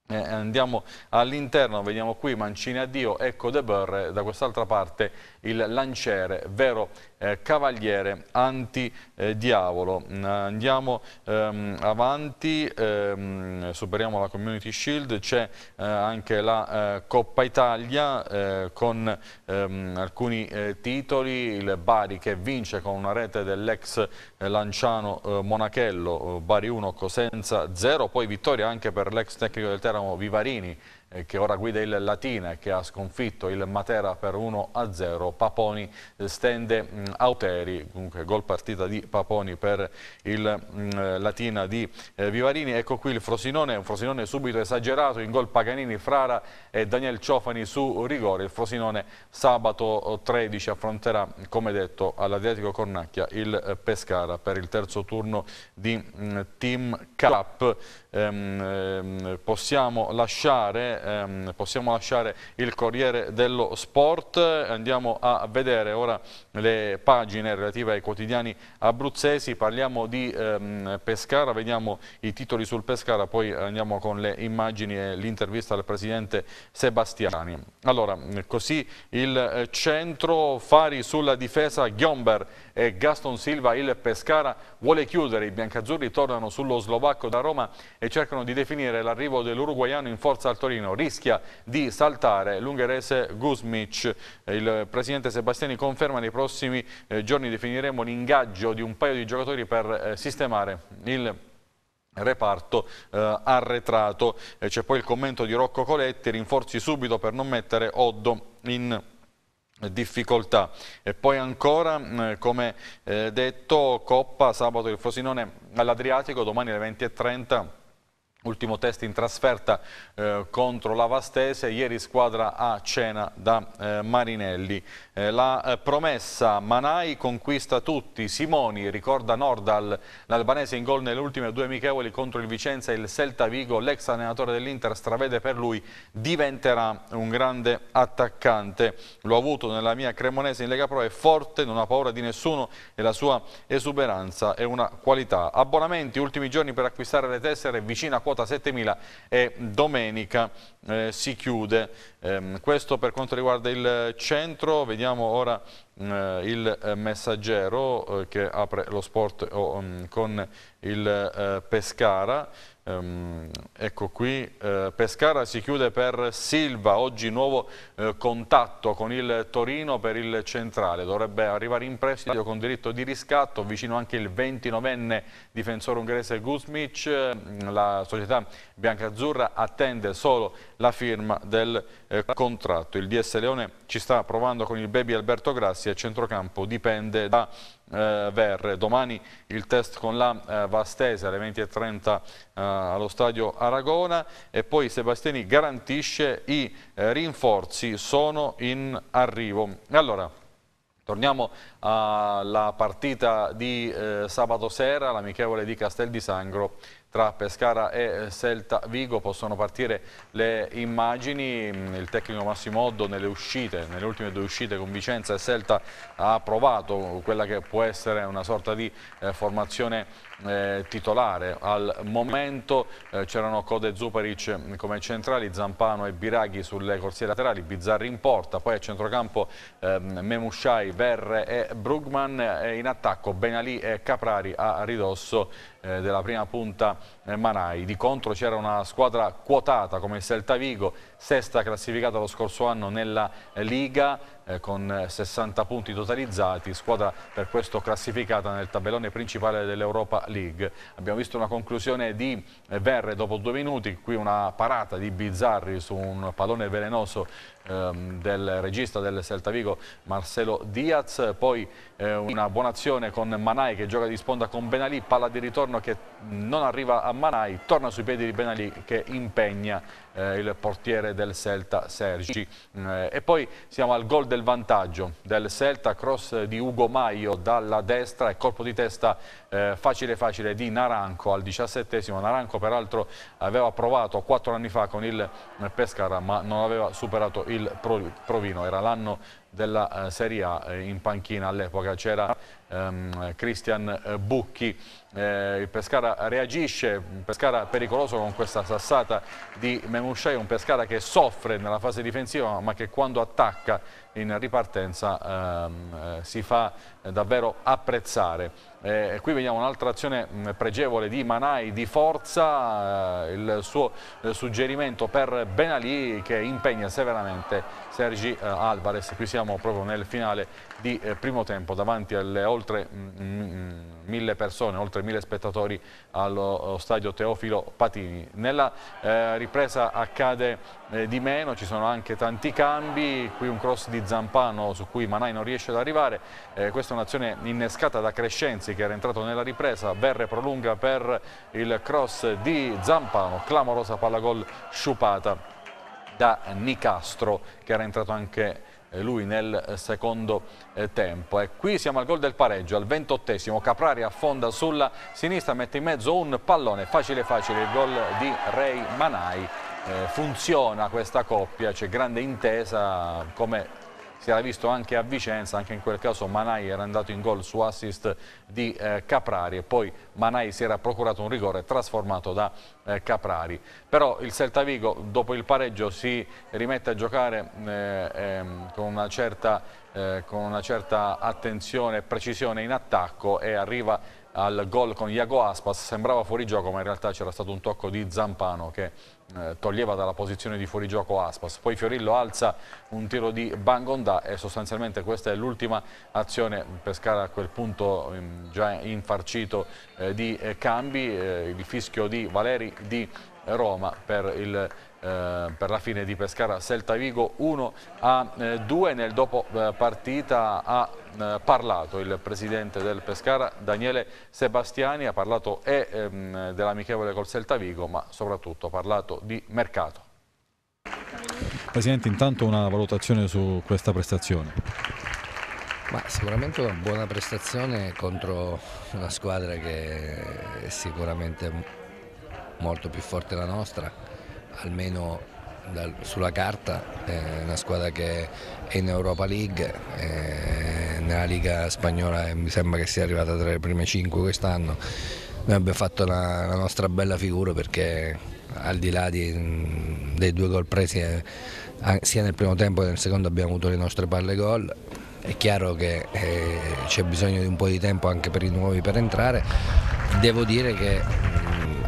Eh, andiamo all'interno, vediamo qui Mancini addio, Dio, ecco De Boer, da quest'altra parte il lanciere, vero eh, cavaliere anti-diavolo. Eh, Andiamo ehm, avanti, ehm, superiamo la Community Shield, c'è eh, anche la eh, Coppa Italia eh, con ehm, alcuni eh, titoli, il Bari che vince con una rete dell'ex Lanciano Monachello, Bari 1 Cosenza 0, poi vittoria anche per l'ex tecnico del Teramo Vivarini eh, che ora guida il Latina e che ha sconfitto il Matera per 1-0. Paponi eh, stende Auteri, comunque gol partita di Paponi per il Latina di eh, Vivarini. Ecco qui il Frosinone, un Frosinone subito esagerato, in gol Paganini, Frara e Daniel Ciofani su rigore. Il Frosinone sabato 13 affronterà, come detto, all'Adriatico Cornacchia il Pescara per il terzo turno di Team Cup. Ehm, ehm, possiamo lasciare ehm, possiamo lasciare il Corriere dello Sport, andiamo a vedere ora le pagine relative ai quotidiani abruzzesi, parliamo di ehm, Pescara, vediamo i titoli sul Pescara, poi andiamo con le immagini e l'intervista al Presidente Sebastiani. Allora, così il eh, centro, Fari sulla difesa, Ghiomber e Gaston Silva il Pescara vuole chiudere, i biancazzurri tornano sullo slovacco da Roma e cercano di definire l'arrivo dell'uruguaiano in forza al Torino, rischia di saltare l'ungherese Guzmic, il presidente Sebastiani conferma nei prossimi eh, giorni definiremo l'ingaggio di un paio di giocatori per eh, sistemare il reparto eh, arretrato. C'è poi il commento di Rocco Coletti, rinforzi subito per non mettere Oddo in difficoltà. E poi ancora, eh, come eh, detto, Coppa, sabato il Frosinone all'Adriatico, domani alle 20.30 Ultimo test in trasferta eh, contro la Vastese, ieri squadra a cena da eh, Marinelli. Eh, la eh, promessa Manai conquista tutti, Simoni ricorda Nordal, l'albanese in gol nelle ultime due amichevoli contro il Vicenza e il Celta Vigo, l'ex allenatore dell'Inter stravede per lui, diventerà un grande attaccante. L'ho avuto nella mia cremonese in Lega Pro, è forte, non ha paura di nessuno e la sua esuberanza è una qualità. Abbonamenti, ultimi giorni per acquistare le tessere, vicina a 4 quota 7.000 e domenica eh, si chiude. Eh, questo per quanto riguarda il centro, vediamo ora mm, eh, il eh, messaggero eh, che apre lo sport oh, con il eh, Pescara. Ehm, ecco qui, Pescara si chiude per Silva, oggi nuovo contatto con il Torino per il centrale, dovrebbe arrivare in prestito con diritto di riscatto, vicino anche il 29enne difensore ungherese Guzmic. Eh, la società biancazzurra attende solo la firma del eh, contratto. Il DS Leone ci sta provando con il baby Alberto Grassi e centrocampo dipende da eh, Verre. Domani il test con la eh, Vastese alle 20.30 eh, allo stadio Aragona e poi Sebastiani garantisce i eh, rinforzi sono in arrivo. Allora, Torniamo alla partita di eh, sabato sera, l'amichevole di Castel di Sangro tra Pescara e eh, Celta Vigo possono partire le immagini mm, il tecnico Massimo Oddo nelle uscite nelle ultime due uscite con Vicenza e Celta ha provato quella che può essere una sorta di eh, formazione eh, titolare al momento eh, c'erano Code Zuparic mm, come centrali Zampano e Biraghi sulle corsie laterali Bizzarri in porta poi a centrocampo ehm, Memusciai, Verre e Brugman eh, e in attacco Benali e Caprari a ridosso eh, della prima punta eh, Manai. Di contro c'era una squadra quotata come il Celta Vigo sesta classificata lo scorso anno nella Liga eh, con 60 punti totalizzati, squadra per questo classificata nel tabellone principale dell'Europa League. Abbiamo visto una conclusione di Verre dopo due minuti, qui una parata di Bizzarri su un pallone velenoso ehm, del regista del Celta Vigo Marcelo Diaz, poi eh, una buona azione con Manai che gioca di sponda con Benalì, palla di ritorno che non arriva a Manai, torna sui piedi di Benalì che impegna eh, il portiere del Celta Sergi. Mm, eh, e poi siamo al gol del vantaggio del Celta, cross di Ugo Maio dalla destra e colpo di testa eh, facile facile di Naranco al diciassettesimo. Naranco peraltro aveva provato quattro anni fa con il Pescara ma non aveva superato il Provino, era l'anno della eh, Serie A eh, in panchina all'epoca c'era ehm, Christian Bucchi eh, il Pescara reagisce un Pescara pericoloso con questa sassata di Memusciai un Pescara che soffre nella fase difensiva ma che quando attacca in ripartenza ehm, eh, si fa davvero apprezzare eh, qui vediamo un'altra azione mm, pregevole di Manai di forza, eh, il suo eh, suggerimento per Benali che impegna severamente Sergi eh, Alvarez. Qui siamo proprio nel finale di eh, primo tempo davanti alle oltre mm, mm, mille persone, oltre mille spettatori allo eh, stadio Teofilo Patini. Nella ripresa accade di meno, ci sono anche tanti cambi, qui un cross di Zampano su cui Manai non riesce ad arrivare, questa è un'azione innescata da Crescenzi che era entrato nella ripresa, Verre prolunga per il cross di Zampano, clamorosa palla gol sciupata da Nicastro che era entrato anche eh, lui nel eh, secondo eh, tempo. E qui siamo al gol del pareggio, al ventottesimo Caprari affonda sulla sinistra, mette in mezzo un pallone, facile facile il gol di Ray Manai. funziona questa coppia, c'è grande intesa come si era visto anche a Vicenza, anche in quel caso Manai era andato in gol su assist di eh, Caprari e poi Manai si era procurato un rigore trasformato da eh, Caprari. Però il Celta Vigo dopo il pareggio si rimette a giocare eh, ehm, con una certa eh, con una certa attenzione e precisione in attacco e arriva al gol con Iago Aspas, sembrava fuori gioco ma in realtà c'era stato un tocco di Zampano che eh, toglieva dalla posizione di fuorigioco Aspas. Poi Fiorillo alza un tiro di Bangondà e sostanzialmente questa è l'ultima azione Pescara a quel punto mm, già infarcito eh, di eh, cambi, il fischio di Valeri di Roma per il eh, per la fine di Pescara Celta Vigo 1 a 2 eh, nel dopo eh, partita ha parlato il presidente del Pescara, Daniele Sebastiani, ha parlato e ehm, dell'amichevole col Celta Vigo, ma soprattutto ha parlato di mercato. Presidente, intanto una valutazione su questa prestazione. Ma sicuramente una buona prestazione contro una squadra che è sicuramente molto più forte della nostra almeno sulla carta è una squadra che è in Europa League, nella Liga Spagnola mi sembra che sia arrivata tra le prime 5 quest'anno. Noi abbiamo fatto la, la nostra bella figura perché al di là di, dei due gol presi eh, sia nel primo tempo che nel secondo abbiamo avuto le nostre palle gol. È chiaro che eh, c'è bisogno di un po' di tempo anche per i nuovi per entrare. Devo dire che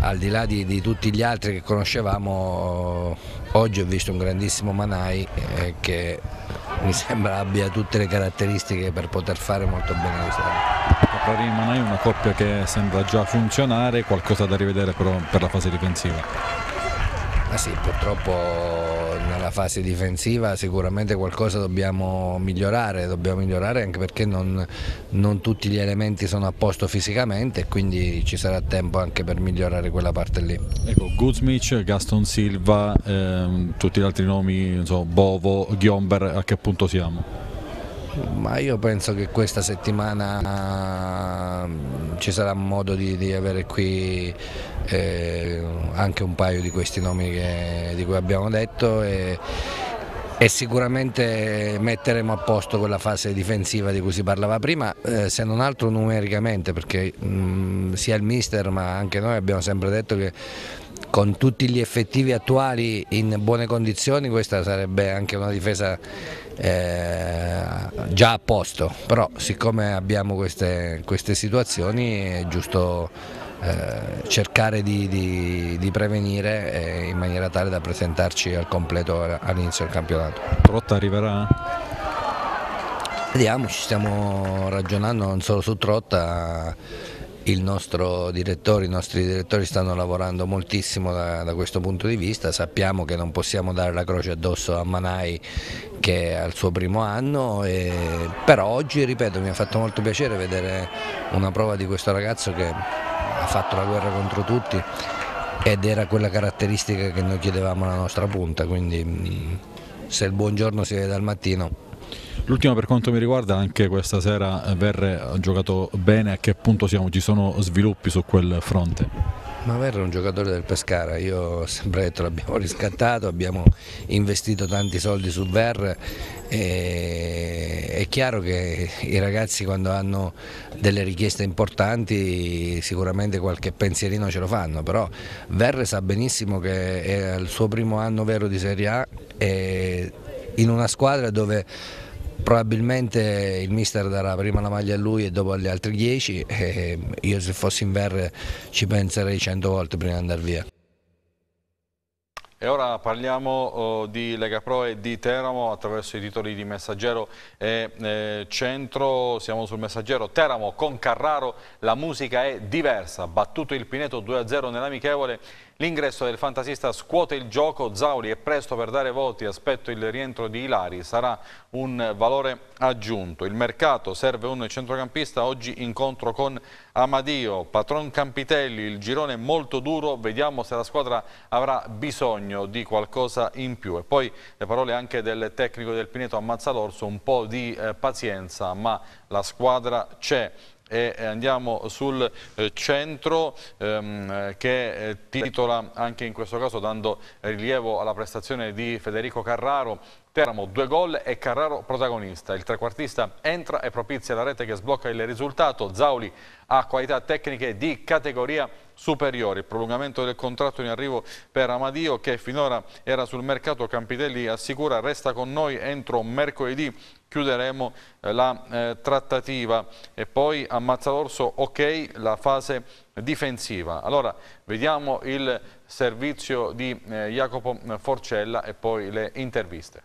al di là di, di, tutti gli altri che conoscevamo, oggi ho visto un grandissimo Manai eh, che mi sembra abbia tutte le caratteristiche per poter fare molto bene l'esame. Caparini Manai è una coppia che sembra già funzionare, qualcosa da rivedere però per la fase difensiva. Ma ah sì, purtroppo nella fase difensiva sicuramente qualcosa dobbiamo migliorare, dobbiamo migliorare anche perché non, non tutti gli elementi sono a posto fisicamente e quindi ci sarà tempo anche per migliorare quella parte lì. Ecco, Guzmic, Gaston Silva, ehm, tutti gli altri nomi, so, Bovo, Ghiomber, a che punto siamo? Ma io penso che questa settimana ehm, ci sarà modo di, di avere qui eh, anche un paio di questi nomi che, di cui abbiamo detto e, e, sicuramente metteremo a posto quella fase difensiva di cui si parlava prima, eh, se non altro numericamente perché mh, mm, sia il mister ma anche noi abbiamo sempre detto che con tutti gli effettivi attuali in buone condizioni questa sarebbe anche una difesa eh, già a posto, però siccome abbiamo queste, queste situazioni è giusto eh, cercare di, di, di prevenire eh, in maniera tale da presentarci al completo all'inizio del campionato. Trotta arriverà? Vediamo, ci stiamo ragionando non solo su Trotta, il nostro direttore, i nostri direttori stanno lavorando moltissimo da, da, questo punto di vista, sappiamo che non possiamo dare la croce addosso a Manai che è al suo primo anno, e, però oggi ripeto mi ha fatto molto piacere vedere una prova di questo ragazzo che ha fatto la guerra contro tutti ed era quella caratteristica che noi chiedevamo alla nostra punta, quindi mm, se il buongiorno si vede al mattino L'ultima per quanto mi riguarda, anche questa sera Verre ha giocato bene, a che punto siamo? Ci sono sviluppi su quel fronte? Maverra è un giocatore del Pescara, io Sembretto l'abbiamo [laughs] riscattato, abbiamo investito tanti soldi su Ver e è chiaro che i ragazzi quando hanno delle richieste importanti sicuramente qualche pensierino ce lo fanno, però Ver sa benissimo che è il suo primo anno vero di Serie A e in una squadra dove Probabilmente il mister darà prima la maglia a lui e dopo agli altri 10 e io se fossi in Verre ci penserei 100 volte prima di andare via. E ora parliamo oh, di Lega Pro e di Teramo attraverso i titoli di Messaggero e eh, Centro. Siamo sul Messaggero. Teramo con Carraro la musica è diversa. Battuto il Pineto 2-0 nell'amichevole L'ingresso del fantasista scuote il gioco, Zauri è presto per dare voti, aspetto il rientro di Ilari, sarà un valore aggiunto. Il mercato serve un centrocampista, oggi incontro con Amadio, patron Campitelli, il girone è molto duro, vediamo se la squadra avrà bisogno di qualcosa in più. E poi le parole anche del tecnico del Pineto Ammazzalorso, un po' di eh, pazienza, ma la squadra c'è e eh, andiamo sul eh, centro ehm, eh, che titola anche in questo caso dando rilievo alla prestazione di Federico Carraro Teramo due gol e Carraro protagonista. Il trequartista entra e propizia la rete che sblocca il risultato. Zauli ha qualità tecniche di categoria superiore. Il prolungamento del contratto in arrivo per Amadio che finora era sul mercato Campitelli assicura resta con noi entro mercoledì chiuderemo eh, la eh, trattativa e poi a Mazzalorso ok la fase difensiva. Allora vediamo il servizio di eh, Jacopo eh, Forcella e poi le interviste.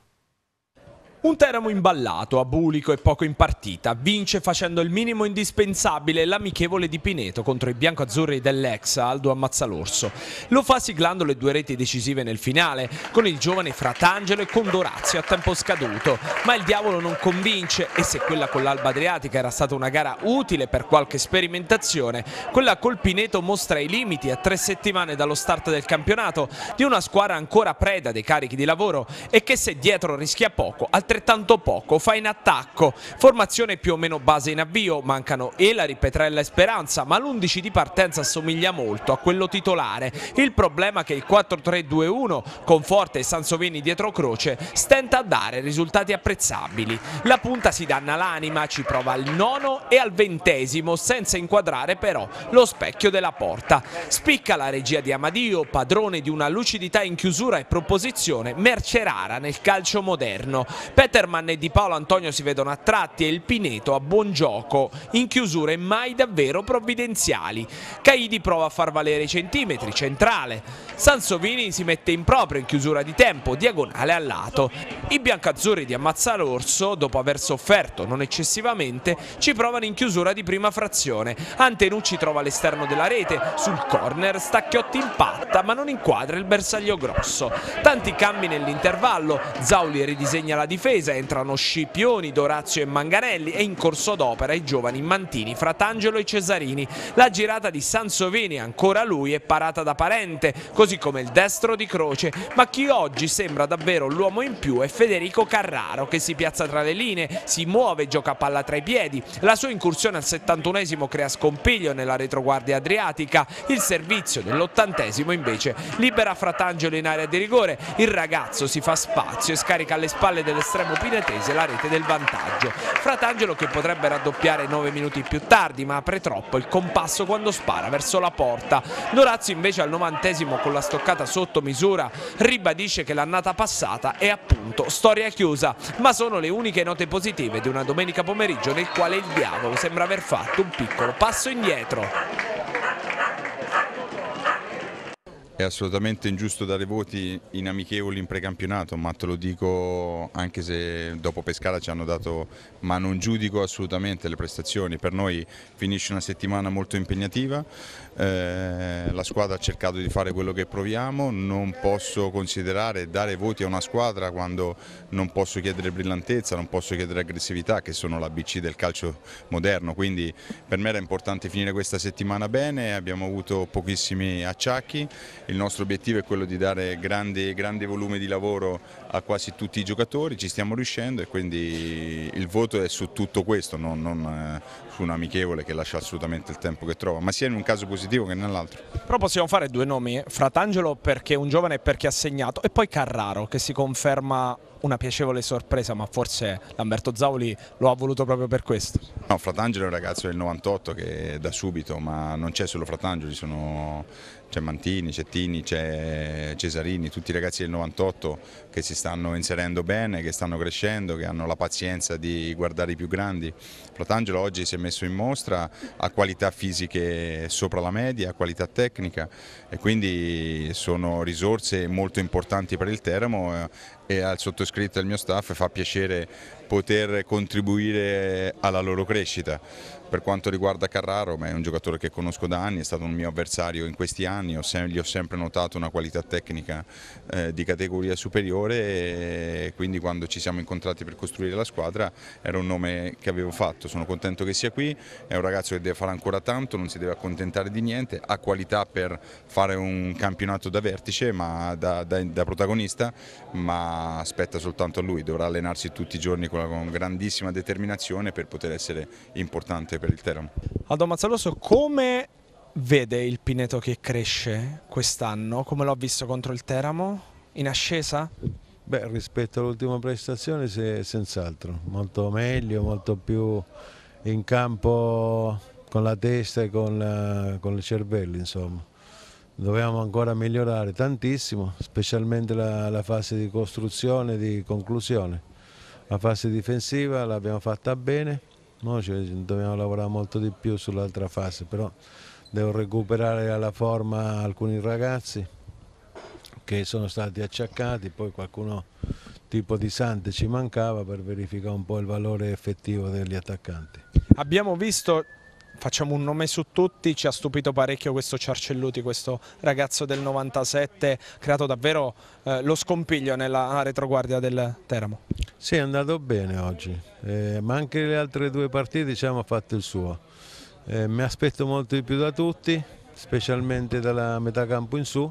Un Teramo imballato, abulico e poco in partita, vince facendo il minimo indispensabile l'amichevole di Pineto contro i biancoazzurri dell'ex Aldo Ammazzalorso. Lo fa siglando le due reti decisive nel finale, con il giovane Fratangelo e Condorazio a tempo scaduto, ma il diavolo non convince e se quella con l'Alba Adriatica era stata una gara utile per qualche sperimentazione, quella col Pineto mostra i limiti a tre settimane dallo start del campionato di una squadra ancora preda dei carichi di lavoro e che se dietro rischia poco, altrimenti altrettanto poco fa in attacco. Formazione più o meno base in avvio, mancano Elari, Petrella e Speranza, ma l'11 di partenza assomiglia molto a quello titolare. Il problema è che il 4-3-2-1 con Forte e Sansovini dietro croce stenta a dare risultati apprezzabili. La punta si danna l'anima, ci prova al nono e al ventesimo senza inquadrare però lo specchio della porta. Spicca la regia di Amadio, padrone di una lucidità in chiusura e proposizione merce rara nel calcio moderno. Per Peterman e Di Paolo Antonio si vedono attratti e il Pineto a buon gioco, in chiusure mai davvero provvidenziali. Caidi prova a far valere i centimetri, centrale. Sansovini si mette in proprio in chiusura di tempo, diagonale al lato. I biancazzurri di Ammazzalorso, dopo aver sofferto non eccessivamente, ci provano in chiusura di prima frazione. Antenucci trova l'esterno della rete, sul corner Stacchiotti impatta ma non inquadra il bersaglio grosso. Tanti cambi nell'intervallo, Zauli ridisegna la difesa difesa entrano Scipioni, Dorazio e Manganelli e in corso d'opera i giovani Mantini, Fratangelo e Cesarini. La girata di Sansovini, ancora lui, è parata da Parente, così come il destro di Croce, ma chi oggi sembra davvero l'uomo in più è Federico Carraro che si piazza tra le linee, si muove, gioca a palla tra i piedi. La sua incursione al 71 crea scompiglio nella retroguardia adriatica, il servizio dell'ottantesimo invece libera Fratangelo in area di rigore, il ragazzo si fa spazio e scarica alle spalle delle l'estremo pinetese la rete del vantaggio. Fratangelo che potrebbe raddoppiare 9 minuti più tardi ma apre troppo il compasso quando spara verso la porta. Dorazzo invece al novantesimo con la stoccata sotto misura ribadisce che l'annata passata è appunto storia chiusa ma sono le uniche note positive di una domenica pomeriggio nel quale il diavolo sembra aver fatto un piccolo passo indietro. È assolutamente ingiusto dare voti in amichevoli in precampionato, ma te lo dico anche se dopo Pescara ci hanno dato, ma non giudico assolutamente le prestazioni. Per noi finisce una settimana molto impegnativa, eh, la squadra ha cercato di fare quello che proviamo, non posso considerare dare voti a una squadra quando non posso chiedere brillantezza, non posso chiedere aggressività che sono l'ABC del calcio moderno, quindi per me era importante finire questa settimana bene, abbiamo avuto pochissimi acciacchi, il nostro obiettivo è quello di dare grande, grande volume di lavoro a quasi tutti i giocatori, ci stiamo riuscendo e quindi il voto è su tutto questo, non, non eh, su un amichevole che lascia assolutamente il tempo che trova, ma sia in un caso positivo positivo che nell'altro. Però possiamo fare due nomi, eh. Fratangelo perché è un giovane e perché ha segnato e poi Carraro che si conferma una piacevole sorpresa, ma forse Lamberto Zauli lo ha voluto proprio per questo. No, Fratangelo è un ragazzo del 98 che da subito, ma non c'è solo Fratangelo, ci sono c'è Mantini, Cettini, c'è Cesarini, tutti i ragazzi del 98 che si stanno inserendo bene, che stanno crescendo, che hanno la pazienza di guardare i più grandi. Fratangelo oggi si è messo in mostra, ha qualità fisiche sopra la media, ha qualità tecnica e quindi sono risorse molto importanti per il Teramo eh, e al sottoscritto e al mio staff fa piacere poter contribuire alla loro crescita. Per quanto riguarda Carraro, beh, è un giocatore che conosco da anni, è stato un mio avversario in questi anni, gli ho sempre notato una qualità tecnica eh, di categoria superiore e quindi quando ci siamo incontrati per costruire la squadra era un nome che avevo fatto, sono contento che sia qui, è un ragazzo che deve fare ancora tanto, non si deve accontentare di niente, ha qualità per fare un campionato da vertice, ma da, da, da protagonista, ma aspetta soltanto a lui, dovrà allenarsi tutti i giorni con, la, con grandissima determinazione per poter essere importante importante per il Teramo. Aldo Mazzaloso, come vede il Pineto che cresce quest'anno? Come l'ha visto contro il Teramo? In ascesa? Beh, rispetto all'ultima prestazione senz'altro, molto meglio, molto più in campo con la testa e con, eh, con il cervello insomma. Dovevamo ancora migliorare tantissimo, specialmente la, la fase di costruzione e di conclusione. La fase difensiva l'abbiamo fatta bene, no? cioè, dobbiamo lavorare molto di più sull'altra fase, però devo recuperare alla forma alcuni ragazzi che sono stati acciaccati, poi qualcuno tipo di Sante ci mancava per verificare un po' il valore effettivo degli attaccanti. Abbiamo visto facciamo un nome su tutti, ci ha stupito parecchio questo Ciarcelluti, questo ragazzo del 97, creato davvero eh, lo scompiglio nella retroguardia del Teramo. Sì, è andato bene oggi, eh, ma anche le altre due partite diciamo, ha fatto il suo. Eh, mi aspetto molto di più da tutti, specialmente dalla metà campo in su,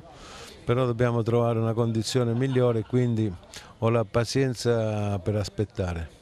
però dobbiamo trovare una condizione migliore, quindi ho la pazienza per aspettare.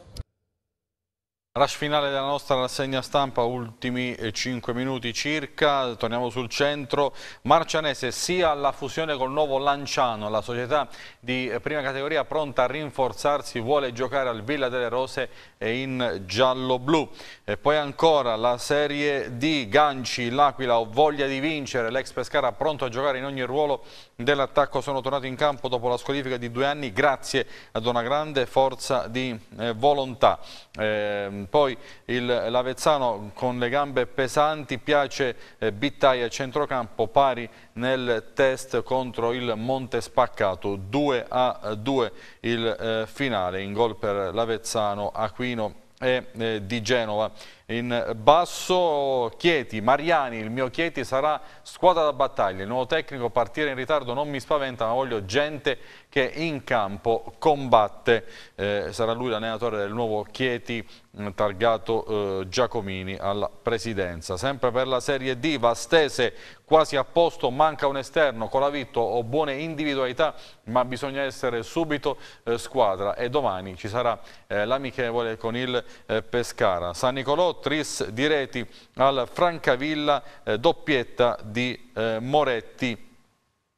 Rush finale della nostra rassegna stampa, ultimi 5 eh, minuti circa, torniamo sul centro. Marcianese sia alla fusione col nuovo Lanciano, la società di eh, prima categoria pronta a rinforzarsi, vuole giocare al Villa delle Rose e in giallo-blu. E Poi ancora la Serie D, Ganci, l'Aquila, ho voglia di vincere, l'ex Pescara pronto a giocare in ogni ruolo dell'attacco sono tornato in campo dopo la squalifica di due anni grazie ad una grande forza di eh, volontà. Eh, poi l'Avezzano con le gambe pesanti piace eh, Bittaia centrocampo pari nel test contro il Monte Spaccato 2 a 2 il eh, finale in gol per l'Avezzano Aquino e eh, di Genova in basso Chieti, Mariani, il mio Chieti sarà squadra da battaglia, il nuovo tecnico partire in ritardo non mi spaventa ma voglio gente che in campo combatte, eh, sarà lui l'allenatore del nuovo Chieti mm, targato eh, Giacomini alla presidenza. Sempre per la Serie D, Vastese quasi a posto, manca un esterno, Colavitto ho buone individualità ma bisogna essere subito eh, squadra e domani ci sarà eh, l'amichevole con il eh, Pescara. San Nicolò tris di reti al Francavilla, eh, doppietta di eh, Moretti.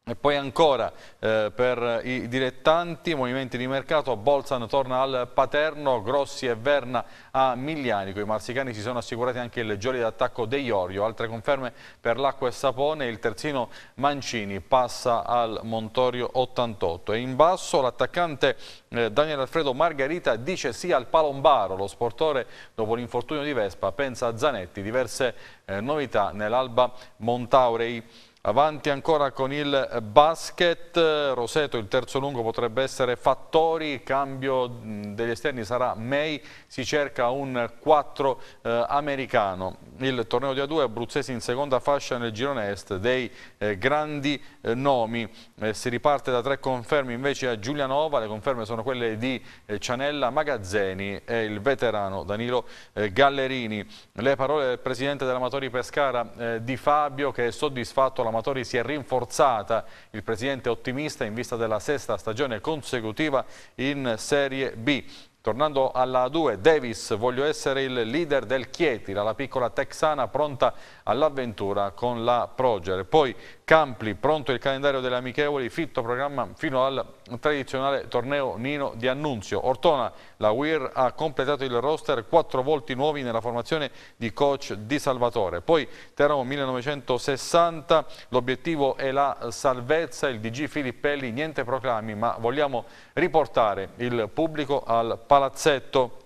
E poi ancora eh, per i dilettanti, movimenti di mercato, Bolzan torna al Paterno, Grossi e Verna a Miglianico. I marsicani si sono assicurati anche il gioco d'attacco De Iorio. Altre conferme per l'acqua e sapone, il terzino Mancini passa al Montorio 88. E in basso l'attaccante eh, Daniel Alfredo Margherita dice sì al Palombaro. Lo sportore dopo l'infortunio di Vespa pensa a Zanetti, diverse eh, novità nell'Alba Montaurei. Avanti ancora con il basket, Roseto il terzo lungo potrebbe essere Fattori, il cambio degli esterni sarà May, si cerca un 4 eh, americano. Il torneo di A2 Abruzzesi in seconda fascia nel girone est dei eh, grandi eh, nomi, eh, si riparte da tre conferme invece a Giulianova, le conferme sono quelle di eh, Cianella Magazzeni e il veterano Danilo eh, Gallerini. Le parole del presidente dell'Amatori Pescara Di Fabio che è soddisfatto la Amatori si è rinforzata. Il presidente è ottimista in vista della sesta stagione consecutiva in Serie B. Tornando alla A2, Davis, voglio essere il leader del Chieti, la piccola texana pronta all'avventura con la Proger. Poi Campli, pronto il calendario delle amichevoli, fitto programma fino al tradizionale torneo Nino di Annunzio. Ortona, la WIR ha completato il roster, quattro volti nuovi nella formazione di coach Di Salvatore. Poi Teramo 1960, l'obiettivo è la salvezza, il DG Filippelli, niente proclami, ma vogliamo riportare il pubblico al palazzetto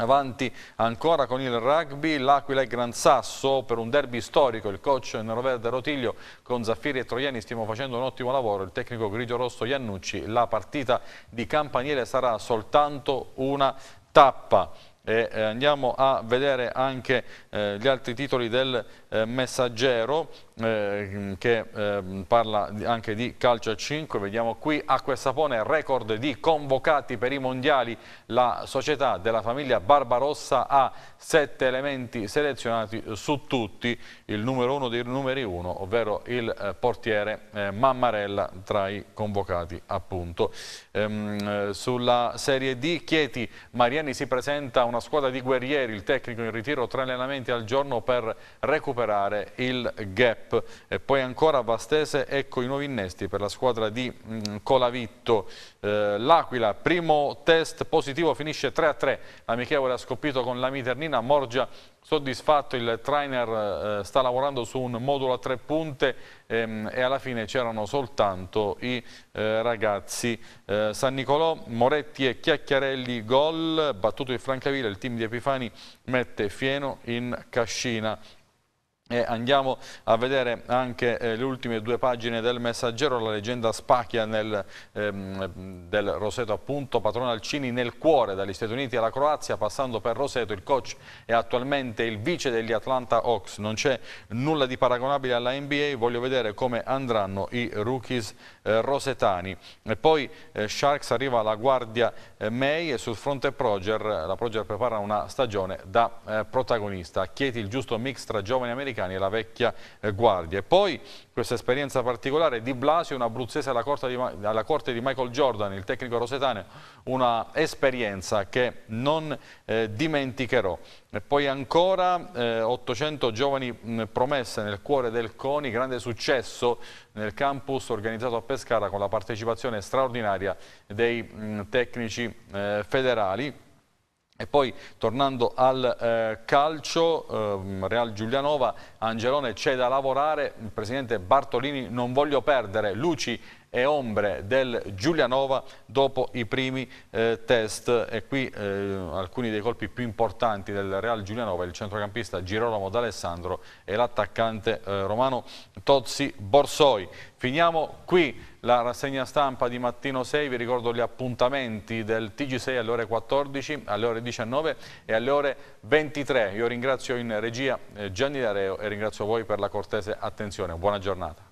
Avanti ancora con il rugby, l'Aquila e Gran Sasso per un derby storico, il coach Neroverde Rotiglio con Zaffiri e Troiani stiamo facendo un ottimo lavoro, il tecnico grigio-rosso Iannucci, la partita di Campaniere sarà soltanto una tappa. E, eh, andiamo a vedere anche eh, gli altri titoli del eh, Messaggero eh, che eh, parla anche di calcio a 5, vediamo qui Acqua e Sapone, record di convocati per i mondiali, la società della famiglia Barbarossa ha sette elementi selezionati su tutti, il numero uno dei numeri uno, ovvero il eh, portiere eh, Mammarella tra i convocati appunto. Ehm, sulla Serie D Chieti Mariani si presenta una squadra di guerrieri, il tecnico in ritiro tre allenamenti al giorno per recuperare recuperare il gap. E poi ancora Vastese, ecco i nuovi innesti per la squadra di mm, Colavitto. Eh, L'Aquila, primo test positivo, finisce 3-3. Amichevole ha scoppito con la Miternina, Morgia soddisfatto, il trainer eh, sta lavorando su un modulo a tre punte ehm, e alla fine c'erano soltanto i eh, ragazzi eh, San Nicolò, Moretti e Chiacchiarelli gol, battuto il Francavilla, il team di Epifani mette fieno in cascina. E andiamo a vedere anche eh, le ultime due pagine del messaggero, la leggenda spacchia nel, ehm, del Roseto appunto, patrona Alcini nel cuore dagli Stati Uniti alla Croazia, passando per Roseto, il coach è attualmente il vice degli Atlanta Hawks, non c'è nulla di paragonabile alla NBA, voglio vedere come andranno i rookies eh, rosetani. E poi eh, Sharks arriva alla guardia eh, May e sul fronte Proger, la Proger prepara una stagione da eh, protagonista, chiedi il giusto mix tra giovani americani Americani e la vecchia eh, guardia. E poi questa esperienza particolare di Blasio, un abruzzese alla corte, di, alla corte di Michael Jordan, il tecnico rosetano, una esperienza che non eh, dimenticherò. E poi ancora eh, 800 giovani mh, promesse nel cuore del CONI, grande successo nel campus organizzato a Pescara con la partecipazione straordinaria dei mh, tecnici eh, federali. E poi tornando al eh, calcio, eh, Real Giulianova, Angelone c'è da lavorare, il presidente Bartolini non voglio perdere, luci e ombre del Giulianova dopo i primi eh, test e qui eh, alcuni dei colpi più importanti del Real Giulianova, il centrocampista Girolamo D'Alessandro e l'attaccante eh, romano Tozzi Borsoi. Finiamo qui la rassegna stampa di mattino 6, vi ricordo gli appuntamenti del TG6 alle ore 14, alle ore 19 e alle ore 23. Io ringrazio in regia eh, Gianni D'Areo e ringrazio voi per la cortese attenzione. Buona giornata.